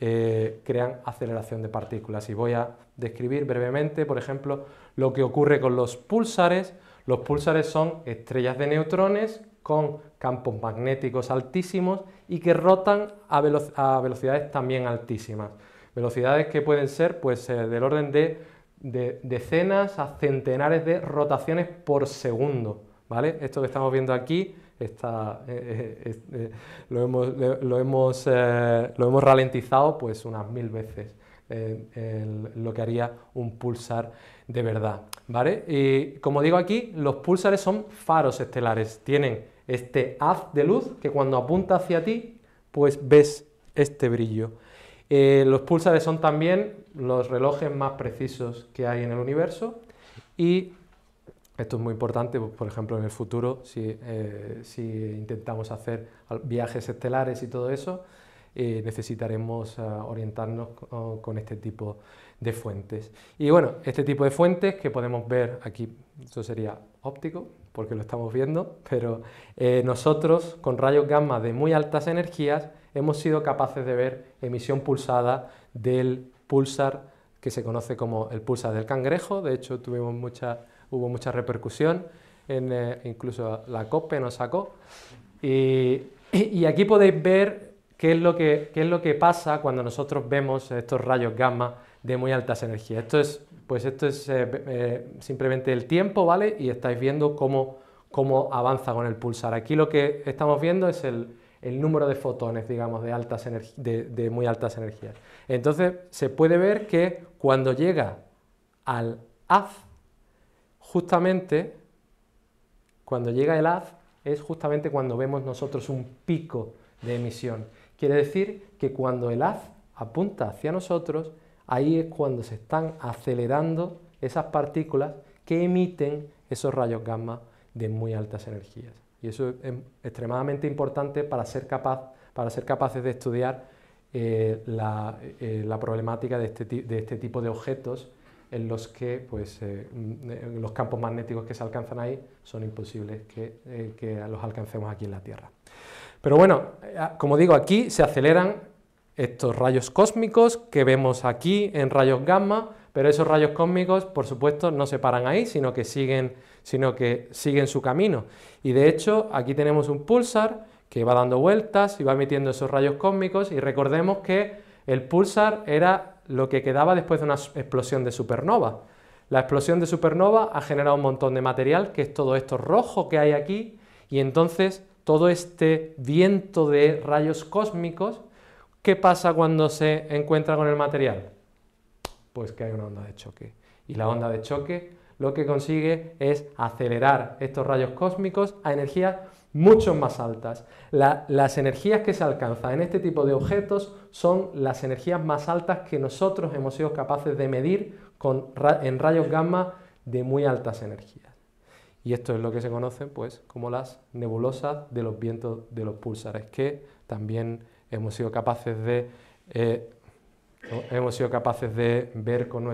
eh, crean, aceleración de partículas. Y voy a describir brevemente, por ejemplo, lo que ocurre con los pulsares. Los pulsares son estrellas de neutrones con campos magnéticos altísimos y que rotan a, velocidades también altísimas. Velocidades que pueden ser pues, eh, del orden de, decenas a centenares de rotaciones por segundo. ¿vale? Esto que estamos viendo aquí eh, eh, eh, lo hemos, lo hemos, ralentizado pues unas mil veces. lo que haría un pulsar de verdad, ¿vale? Y como digo aquí, los pulsares son faros estelares, tienen este haz de luz que cuando apunta hacia ti, pues ves este brillo. los pulsares son también los relojes más precisos que hay en el universo y esto es muy importante, por ejemplo, en el futuro, si, eh, intentamos hacer viajes estelares y todo eso, eh, necesitaremos ah, orientarnos con, este tipo de fuentes. Y bueno, este tipo de fuentes que podemos ver aquí, eso sería óptico, porque lo estamos viendo, pero eh, nosotros con rayos gamma de muy altas energías hemos sido capaces de ver emisión pulsada del pulsar que se conoce como el pulsar del cangrejo, de hecho tuvimos muchas hubo mucha repercusión, en, eh, incluso la COPE nos sacó. Y, aquí podéis ver qué es, lo que, es lo que pasa cuando nosotros vemos estos rayos gamma de muy altas energías. Esto es, pues esto es eh, eh, simplemente el tiempo, ¿vale? Y estáis viendo cómo, cómo avanza con el pulsar. Aquí lo que estamos viendo es el, número de fotones, digamos, de, altas de, de, muy altas energías. Entonces, se puede ver que cuando llega al haz, justamente cuando llega el haz es justamente cuando vemos nosotros un pico de emisión. Quiere decir que cuando el haz apunta hacia nosotros, ahí es cuando se están acelerando esas partículas que emiten esos rayos gamma de muy altas energías. Y eso es extremadamente importante para ser, capaz, para ser capaces de estudiar eh, eh, la, problemática este de este tipo de objetos en los que pues, eh, mm, eh, los campos magnéticos que se alcanzan ahí son imposibles que, eh, que, los alcancemos aquí en la Tierra. Pero bueno, como digo, aquí se aceleran estos rayos cósmicos que vemos aquí en rayos gamma, pero esos rayos cósmicos, por supuesto, no se paran ahí, sino que siguen, sino que siguen su camino. Y de hecho, aquí tenemos un pulsar que va dando vueltas y va emitiendo esos rayos cósmicos y recordemos que el pulsar era lo que quedaba después de una explosión de supernova. La explosión de supernova ha generado un montón de material, que es todo esto rojo que hay aquí, y entonces todo este viento de rayos cósmicos, ¿qué pasa cuando se encuentra con el material? Pues que hay una onda de choque. Y la onda de choque lo que consigue es acelerar estos rayos cósmicos a energía mucho más altas. las energías que se alcanzan en este tipo de objetos son las energías más altas que nosotros hemos sido capaces de medir con, en rayos gamma de muy altas energías. Y esto es lo que se conocen pues, como las nebulosas de los vientos de los pulsares, que también hemos sido capaces de eh, hemos sido capaces de ver eh, con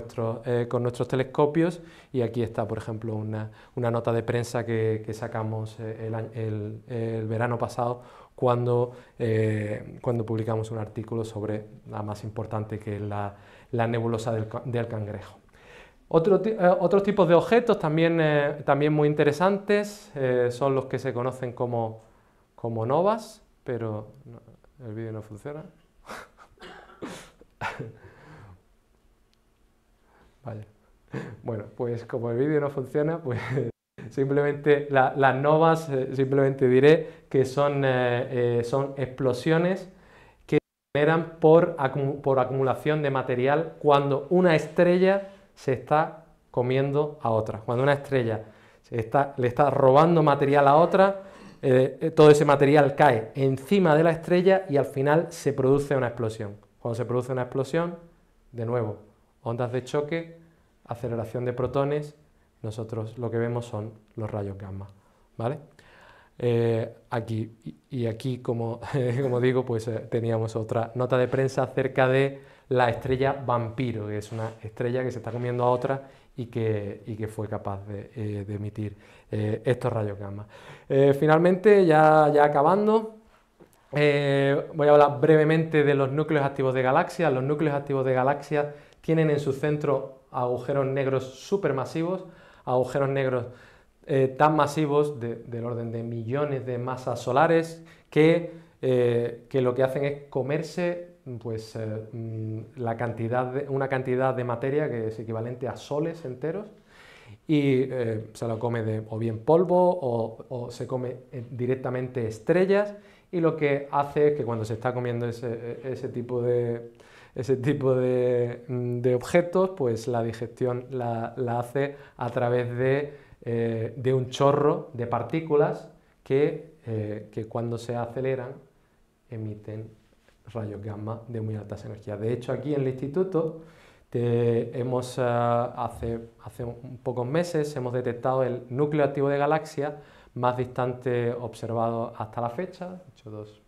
nuestros, telescopios y aquí está, por ejemplo, una, nota de prensa que, sacamos eh, el, verano pasado eh, cuando, publicamos un artículo sobre la más importante que es la, nebulosa del, cangrejo. Otro, otros tipos de objetos también, también muy interesantes son los que se conocen como, como novas, pero el vídeo no funciona. Bueno, pues como el vídeo no funciona, pues simplemente las novas, eh, simplemente diré que son, eh, eh, son explosiones que se generan por, por acumulación de material cuando una estrella se está comiendo a otra, cuando una estrella le está robando material a otra, todo ese material cae encima de la estrella y al final se produce una explosión. Cuando se produce una explosión, de nuevo, ondas de choque, aceleración de protones, nosotros lo que vemos son los rayos gamma. ¿vale? Eh, aquí, y aquí, como, digo, pues eh, teníamos otra nota de prensa acerca de la estrella vampiro, que es una estrella que se está comiendo a otra y que, que fue capaz de, eh, emitir estos rayos gamma. finalmente, ya, ya acabando, eh, voy a hablar brevemente de los núcleos activos de galaxias. Los núcleos activos de galaxias tienen en su centro agujeros negros supermasivos, agujeros negros eh, tan masivos del orden de millones de masas solares que, eh, lo que hacen es comerse pues, mm, una cantidad de materia que es equivalente a soles enteros y se lo come o bien polvo o se come directamente estrellas y lo que hace es que cuando se está comiendo ese, tipo de, ese tipo mm, de, objetos, pues la digestión la, hace a través eh, de, un chorro de partículas que, eh, que, cuando se aceleran emiten rayos gamma de muy altas energías. De hecho, aquí en el instituto hemos, eh, hace, hace pocos meses hemos detectado el núcleo activo de galaxia más distante observado hasta la fecha, dos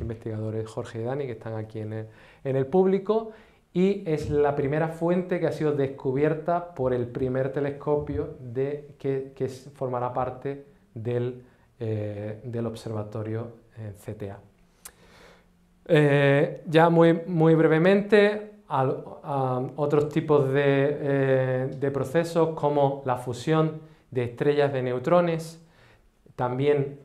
investigadores, Jorge y Dani, que están aquí en el, público, y es la primera fuente que ha sido descubierta por el primer telescopio de, que, formará parte del, eh, observatorio CTA. Eh, ya muy, muy brevemente, a otros tipos eh, de, procesos como la fusión de estrellas de neutrones, también,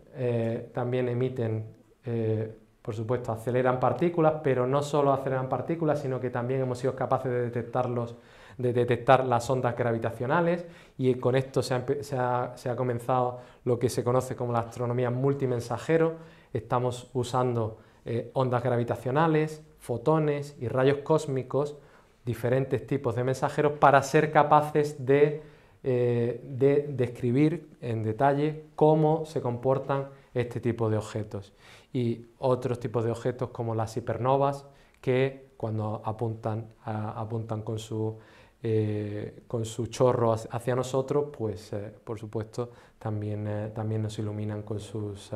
también emiten eh, por supuesto, aceleran partículas, pero no solo aceleran partículas, sino que también hemos sido capaces de detectarlos de detectar las ondas gravitacionales y con esto se ha, comenzado lo que se conoce como la astronomía multimensajero. Estamos usando eh, ondas gravitacionales, fotones y rayos cósmicos, diferentes tipos de mensajeros, para ser capaces de eh, describir en detalle cómo se comportan este tipo de objetos y otros tipos de objetos como las hipernovas que cuando apuntan, apuntan con, su, eh, con su chorro hacia nosotros, pues eh, por supuesto también, eh, también nos iluminan con sus,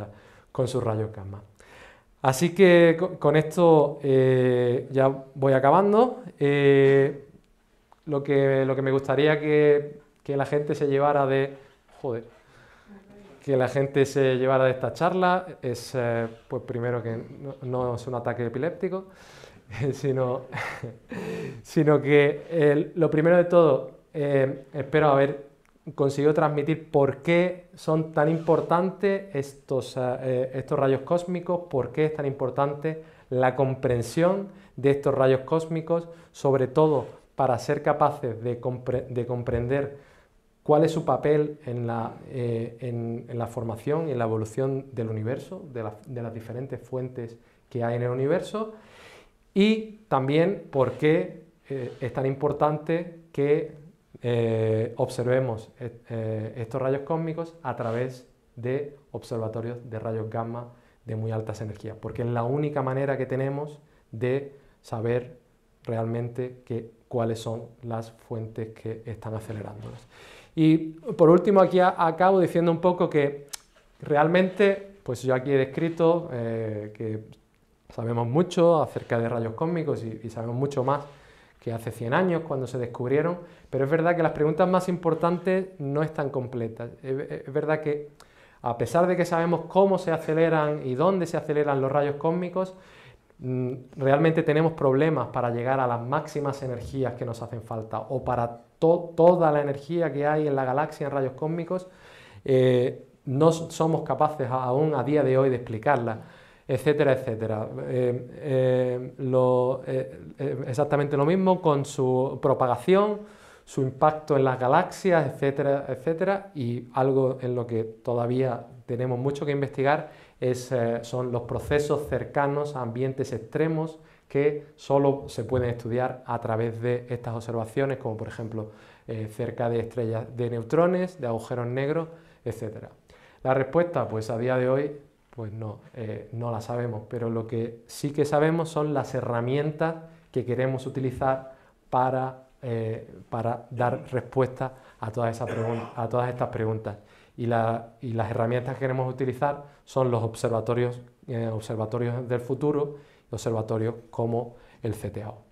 con rayos gamma. Así que con esto ya voy acabando. lo, que, lo que me gustaría que, que la gente se llevara de... Joder, que la gente se llevara de esta charla es, eh, pues primero que no, es un ataque epiléptico, sino, que lo primero de todo, eh, espero haber conseguido transmitir por qué son tan importantes eh, estos, rayos cósmicos, por qué es tan importante la comprensión de estos rayos cósmicos, sobre todo para ser capaces de comprender cuál es su papel eh, en la, formación y en la evolución del universo, de, las diferentes fuentes que hay en el universo, y también por qué eh, es tan importante que eh, observemos estos rayos cósmicos a través de observatorios de rayos gamma de muy altas energías, porque es la única manera que tenemos de saber realmente cuáles son las fuentes que están acelerándolos. Y por último, aquí acabo diciendo un poco que realmente, pues yo aquí he descrito eh, que sabemos mucho acerca de rayos cósmicos y, sabemos mucho más que hace 100 años cuando se descubrieron, pero es verdad que las preguntas más importantes no están completas. es verdad que a pesar de que sabemos cómo se aceleran y dónde se aceleran los rayos cósmicos, mm, realmente tenemos problemas para llegar a las máximas energías que nos hacen falta o para toda la energía que hay en la galaxia en rayos cósmicos, eh, no somos capaces aún a día de hoy de explicarla, etcétera, etcétera. Eh, eh, exactamente lo mismo con su propagación, su impacto en las galaxias, etcétera, etcétera, y algo en lo que todavía tenemos mucho que investigar son los procesos cercanos a ambientes extremos, que solo se pueden estudiar a través de estas observaciones, como por ejemplo eh, cerca de estrellas de neutrones, de agujeros negros, etc. La respuesta, pues a día de hoy, pues no, eh, no la sabemos, pero lo que sí que sabemos son las herramientas que queremos utilizar para, eh, dar respuesta a todas, a todas estas preguntas. Y, las herramientas que queremos utilizar son los observatorios, observatorios del futuro observatorio como el CTAO.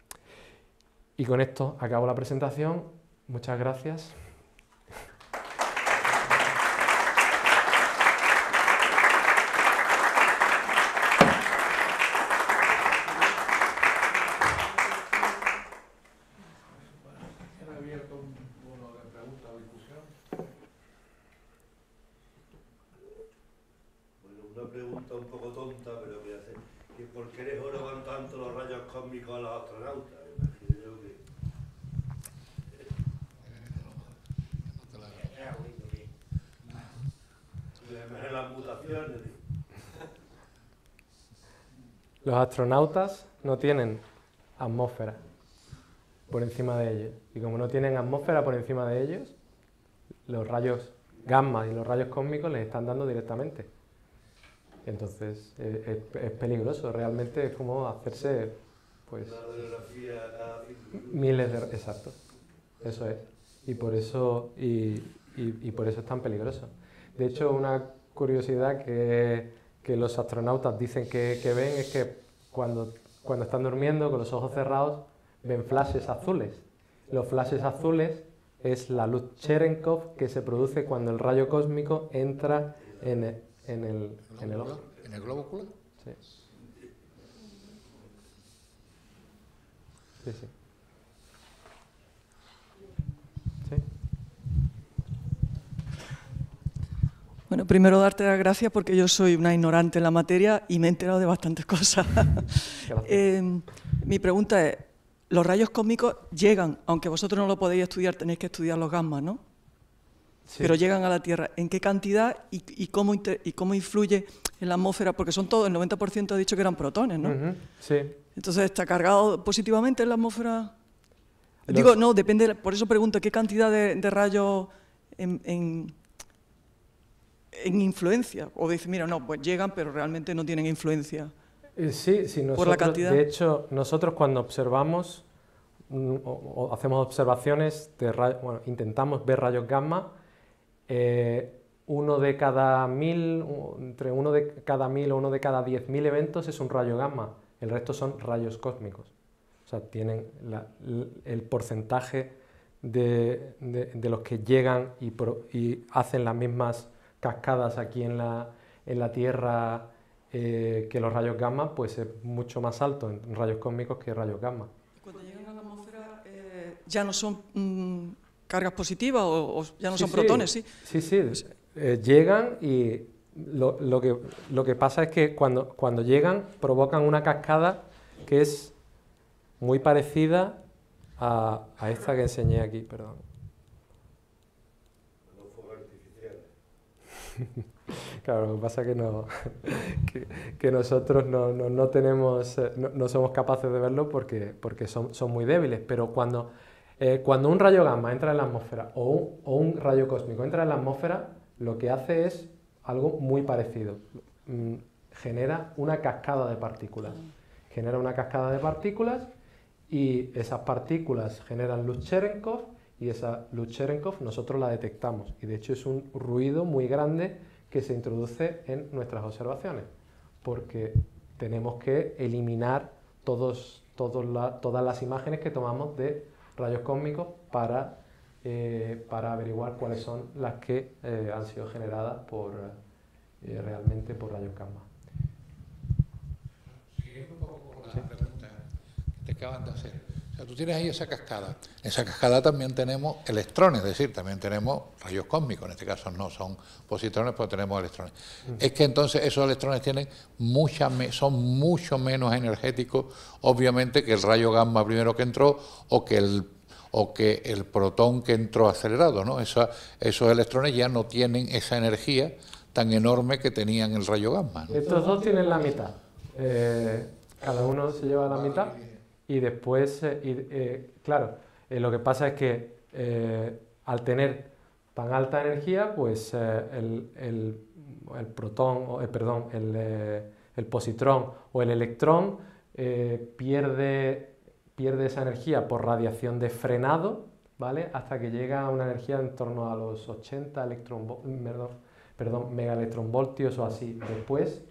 Y con esto acabo la presentación. Muchas gracias. Los astronautas no tienen atmósfera por encima de ellos. Y como no tienen atmósfera por encima de ellos, los rayos gamma y los rayos cósmicos les están dando directamente. Entonces es, peligroso, realmente es como hacerse pues miles de exacto. Eso es. Y por eso y, por eso es tan peligroso. De hecho, una curiosidad que, los astronautas dicen que, que ven es que cuando, cuando están durmiendo con los ojos cerrados, ven flashes azules. Los flashes azules es la luz Cherenkov que se produce cuando el rayo cósmico entra en el, en el, en el ojo. ¿En el globo ocular? Sí, sí. Bueno, primero darte las gracias porque yo soy una ignorante en la materia y me he enterado de bastantes cosas. Em, mi pregunta es, los rayos cósmicos llegan, aunque vosotros no lo podéis estudiar, tenéis que estudiar los gammas, ¿no? Sí. Pero llegan a la Tierra. ¿En qué cantidad y, cómo y cómo influye en la atmósfera? Porque son todos, el 90% ha dicho que eran protones, ¿no? Sí. Entonces, ¿está cargado positivamente en la atmósfera? Digo, no, depende, por eso pregunto, ¿qué cantidad de, rayos en en influencia? O dice, mira, no, pues llegan, pero realmente no tienen influencia. Eh, sí, sí, nosotros, por la cantidad. de hecho, nosotros cuando observamos mm, o, hacemos observaciones, de intentamos ver rayos gamma, eh, uno de cada mil, entre uno de cada mil o uno de cada diez mil eventos es un rayo gamma, el resto son rayos cósmicos. O sea, tienen el porcentaje de, los que llegan y hacen las mismas cascadas aquí en la, en la Tierra eh, que los rayos gamma, pues es mucho más alto en rayos cósmicos que rayos gamma. Cuando llegan a la atmósfera, eh, ¿ya no son mm, cargas positivas o, ya no son protones? Sí, sí, sí. Eh, llegan y lo, que, lo que pasa es que cuando, cuando llegan provocan una cascada que es muy parecida a, a esta que enseñé aquí, perdón. Claro, lo que pasa es que, no, que, nosotros no, no, tenemos, eh, no, somos capaces de verlo porque, porque son, muy débiles, pero eh, cuando, un rayo gamma entra en la atmósfera o un, rayo cósmico entra en la atmósfera, lo que hace es algo muy parecido, mm, genera una cascada de partículas, genera una cascada de partículas y esas partículas generan luz Cherenkov y esa luz Cherenkov nosotros la detectamos y de hecho es un ruido muy grande que se introduce en nuestras observaciones porque tenemos que eliminar todos, todas las imágenes que tomamos de rayos cósmicos para, eh, para averiguar cuáles son las que eh, han sido generadas por, eh, realmente por rayos gamma. Siguiendo un poco pregunta que te acaban de hacer tú tienes ahí esa cascada. En esa cascada también tenemos electrones, es decir, también tenemos rayos cósmicos, en este caso no son positrones, pero tenemos electrones. Mm. Es que entonces esos electrones tienen mucha son mucho menos energéticos, obviamente, que el rayo gamma primero que entró o que el o que el protón que entró acelerado, ¿no? esos electrones ya no tienen esa energía tan enorme que tenían el rayo gamma. Estos dos tienen la mitad. Eh, cada uno se lleva la mitad y después, eh, eh, claro, eh, lo que pasa es que al tener tan alta energía, pues el, el, protón, perdón, el, positrón o el electrón pierde, pierde esa energía por radiación de frenado, ¿vale? Hasta que llega a una energía en torno a los 80 megaelectronvoltios o así. Después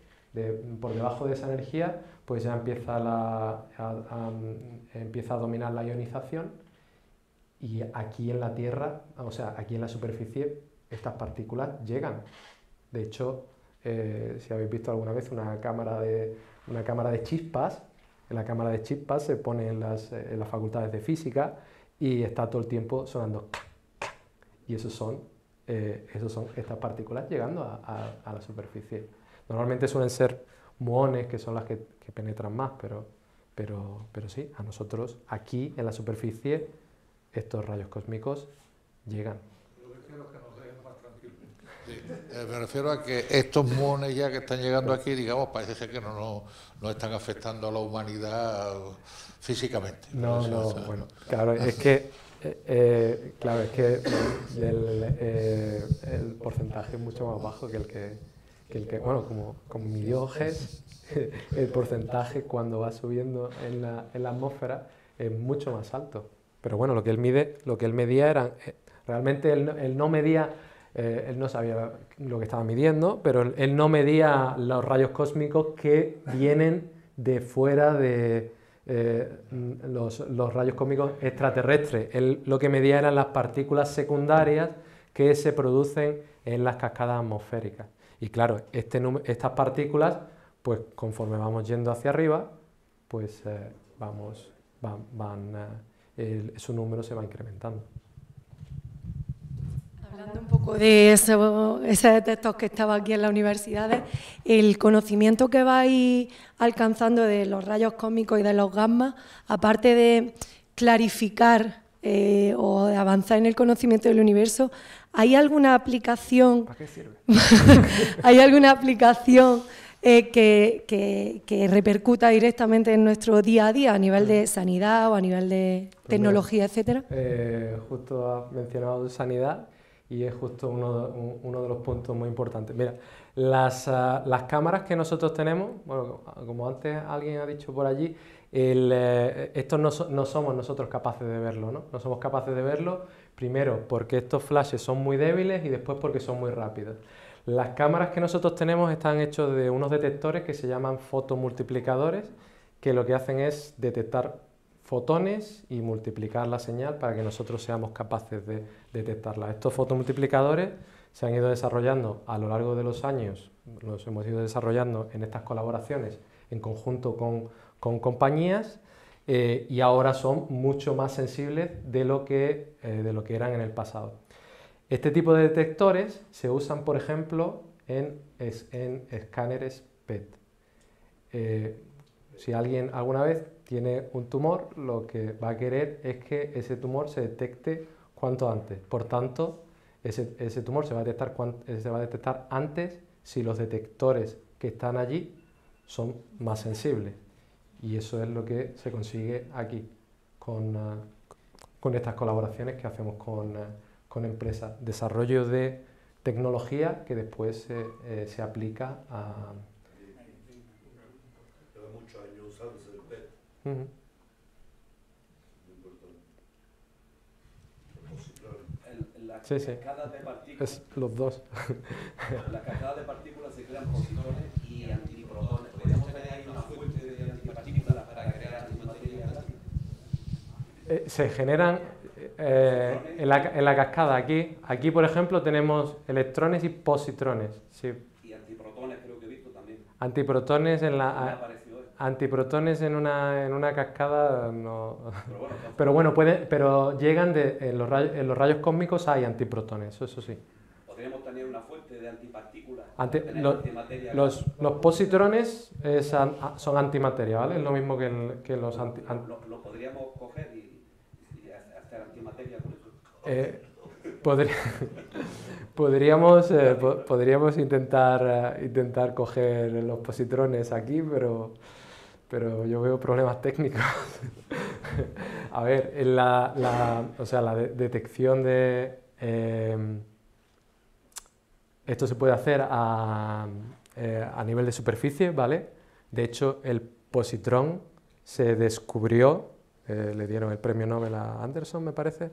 por debajo de esa energía, pues ya empieza, a, dominar la ionización y aquí en la Tierra, o sea, aquí en la superficie, estas partículas llegan. De hecho, eh, si habéis visto alguna vez una cámara de, una cámara de chispas, en la cámara de chispas se pone en las, facultades de física y está todo el tiempo sonando. Y esos son, eh, son estas partículas llegando a la superficie. Normalmente suelen ser muones, que son las que, penetran más, pero, pero, pero sí, a nosotros aquí en la superficie estos rayos cósmicos llegan. me refiero a que estos muones ya que están llegando aquí, digamos, parece ser que no, no, están afectando a la humanidad físicamente. No, no, bueno, claro, es que, eh, eh, claro, es que eh, el porcentaje es mucho más bajo que el que, que el bueno, como, como midió el porcentaje cuando va subiendo en la, atmósfera es mucho más alto. Pero bueno, lo que él mide, lo que él medía era... Eh, realmente él, no medía, eh, él no sabía lo que estaba midiendo, pero él, no medía los rayos cósmicos que vienen de fuera de, eh, los, rayos cósmicos extraterrestres. él lo que medía eran las partículas secundarias que se producen en las cascadas atmosféricas. Y claro, este estas partículas, pues conforme vamos yendo hacia arriba, pues eh, vamos, eh, su número se va incrementando. Hablando un poco de ese texto que estaba aquí en las universidades, el conocimiento que vais alcanzando de los rayos cósmicos y de los gammas, aparte de clarificar eh, o de avanzar en el conocimiento del universo, ¿Hay alguna aplicación? ¿Hay alguna aplicación eh, que, que, repercuta directamente en nuestro día a día a nivel de sanidad o a nivel de pues tecnología, etcétera? Eh, justo has mencionado sanidad y es justo uno de, los puntos muy importantes. Mira, ah, las, cámaras que nosotros tenemos, bueno, como antes alguien ha dicho por allí, eh, estos no, no, somos nosotros capaces de verlo, ¿no? No somos capaces de verlo Primero, porque estos flashes son muy débiles y después porque son muy rápidos. Las cámaras que nosotros tenemos están hechos de unos detectores que se llaman fotomultiplicadores, que lo que hacen es detectar fotones y multiplicar la señal para que nosotros seamos capaces de detectarla. Estos fotomultiplicadores se han ido desarrollando a lo largo de los años, los hemos ido desarrollando en estas colaboraciones en conjunto con compañías eh, y ahora son mucho más sensibles eh, de lo, que, eran en el pasado. Este tipo de detectores se usan, por ejemplo, en, en escáneres PET. Eh, si alguien alguna vez tiene un tumor, lo que va a querer es que ese tumor se detecte cuanto antes. Por tanto, ese, tumor se va, a detectar, se va a detectar antes si los detectores que están allí son más sensibles. Y eso es lo que se consigue aquí, con, eh, con estas colaboraciones que hacemos con, eh, con, empresas. Desarrollo de tecnología que después se, eh, se aplica a... Lleva muchos años usándose del PET. Sí, sí. de partículas. Es los dos. Las cascadas de partículas se crean por Eh, se generan eh, en, la, cascada. Aquí, aquí, por ejemplo, tenemos electrones y positrones. Sí. Y antiprotones, creo que he visto también. Antiprotones en la... antiprotones en una, en una cascada no... Pero bueno, puede, pero llegan de, en, los rayos, cósmicos hay antiprotones, eso, eso sí. Podríamos tener una fuente de antipartículas. los, positrones son antimateria, ¿vale? Es lo mismo que, los Los podríamos coger eh, podríamos, eh, podríamos intentar, eh, intentar coger los positrones aquí, pero, pero yo veo problemas técnicos. A ver, la, detección de... Em, esto se puede hacer a, a nivel de superficie, ¿vale? De hecho, el positrón se descubrió eh, le dieron el premio Nobel a Anderson, me parece,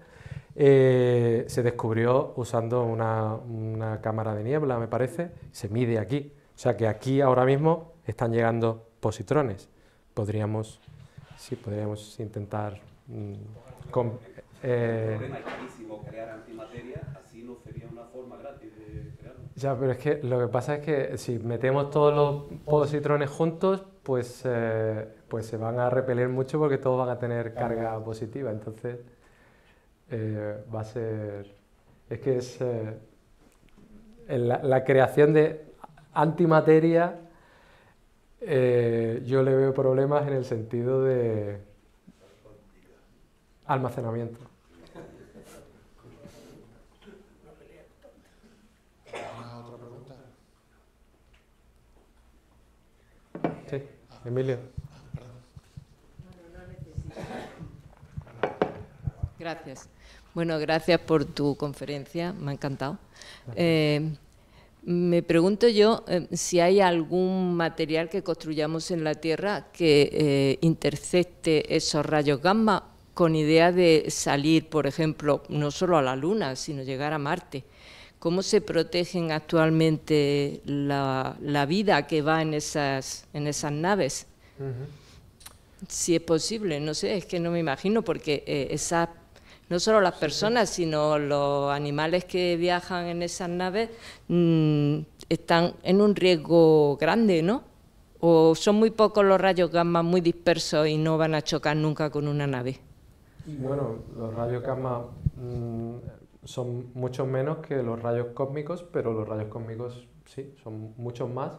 eh, se descubrió usando una, cámara de niebla, me parece, se mide aquí. O sea que aquí ahora mismo están llegando positrones. Podríamos, sí, podríamos intentar... Mm, con, eh, crear antimateria ya, pero es que lo que pasa es que si metemos todos los positrones juntos, pues, eh, pues se van a repeler mucho porque todos van a tener carga positiva. Entonces, eh, va a ser... Es que es eh, la, creación de antimateria, yo le veo problemas en el sentido de almacenamiento. Emilio. Gracias. Bueno, gracias por tu conferencia, me ha encantado. Eh, me pregunto yo eh, si hay algún material que construyamos en la Tierra que eh, intercepte esos rayos gamma con idea de salir, por ejemplo, no solo a la Luna, sino llegar a Marte. ¿Cómo se protegen actualmente la, vida que va en esas, en esas naves? Si es posible, no sé, es que no me imagino, porque eh, no solo las personas, sino los animales que viajan en esas naves mm, están en un riesgo grande, ¿no? O son muy pocos los rayos gamma muy dispersos y no van a chocar nunca con una nave. Bueno, los rayos gamma mm, son muchos menos que los rayos cósmicos, pero los rayos cósmicos sí, son muchos más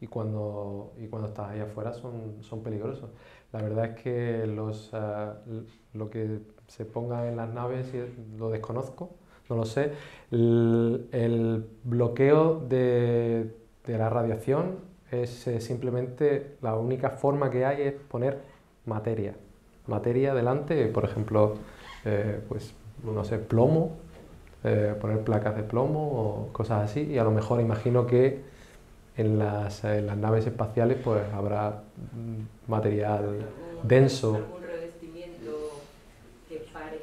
y cuando, y cuando estás ahí afuera son, peligrosos. La verdad es que los, eh, lo que se ponga en las naves lo desconozco, no lo sé. El, bloqueo de, la radiación es eh, simplemente la única forma que hay es poner materia. Materia delante, por ejemplo, eh, pues no sé, plomo eh, poner placas de plomo o cosas así. Y a lo mejor imagino que en las, naves espaciales pues habrá mm, material denso. Algún revestimiento que pare.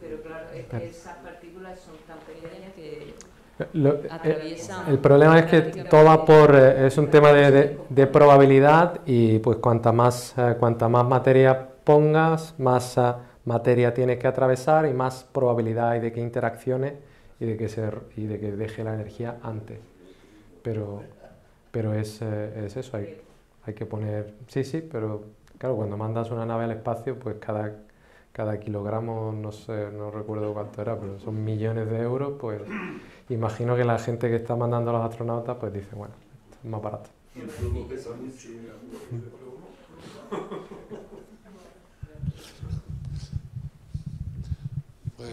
Pero claro, e-, esas partículas son tan pequeñas que... Eh, eh, el problema es que todo va por es un tema de, probabilidad y pues cuanta más cuanta más materia pongas más ah, materia tiene que atravesar y más probabilidad hay de que interaccione y de que, se, y de que deje la energía antes. Pero, pero eh, es, eso, hay, hay que poner... Sí, sí, pero claro, cuando mandas una nave al espacio, pues cada, cada kilogramo, no sé, no recuerdo cuánto era, pero son millones de euros, pues imagino que la gente que está mandando a los astronautas, pues dice, bueno, es más barato.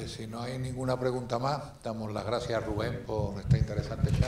si no hay ninguna pregunta más, damos las gracias a Rubén por esta interesante charla.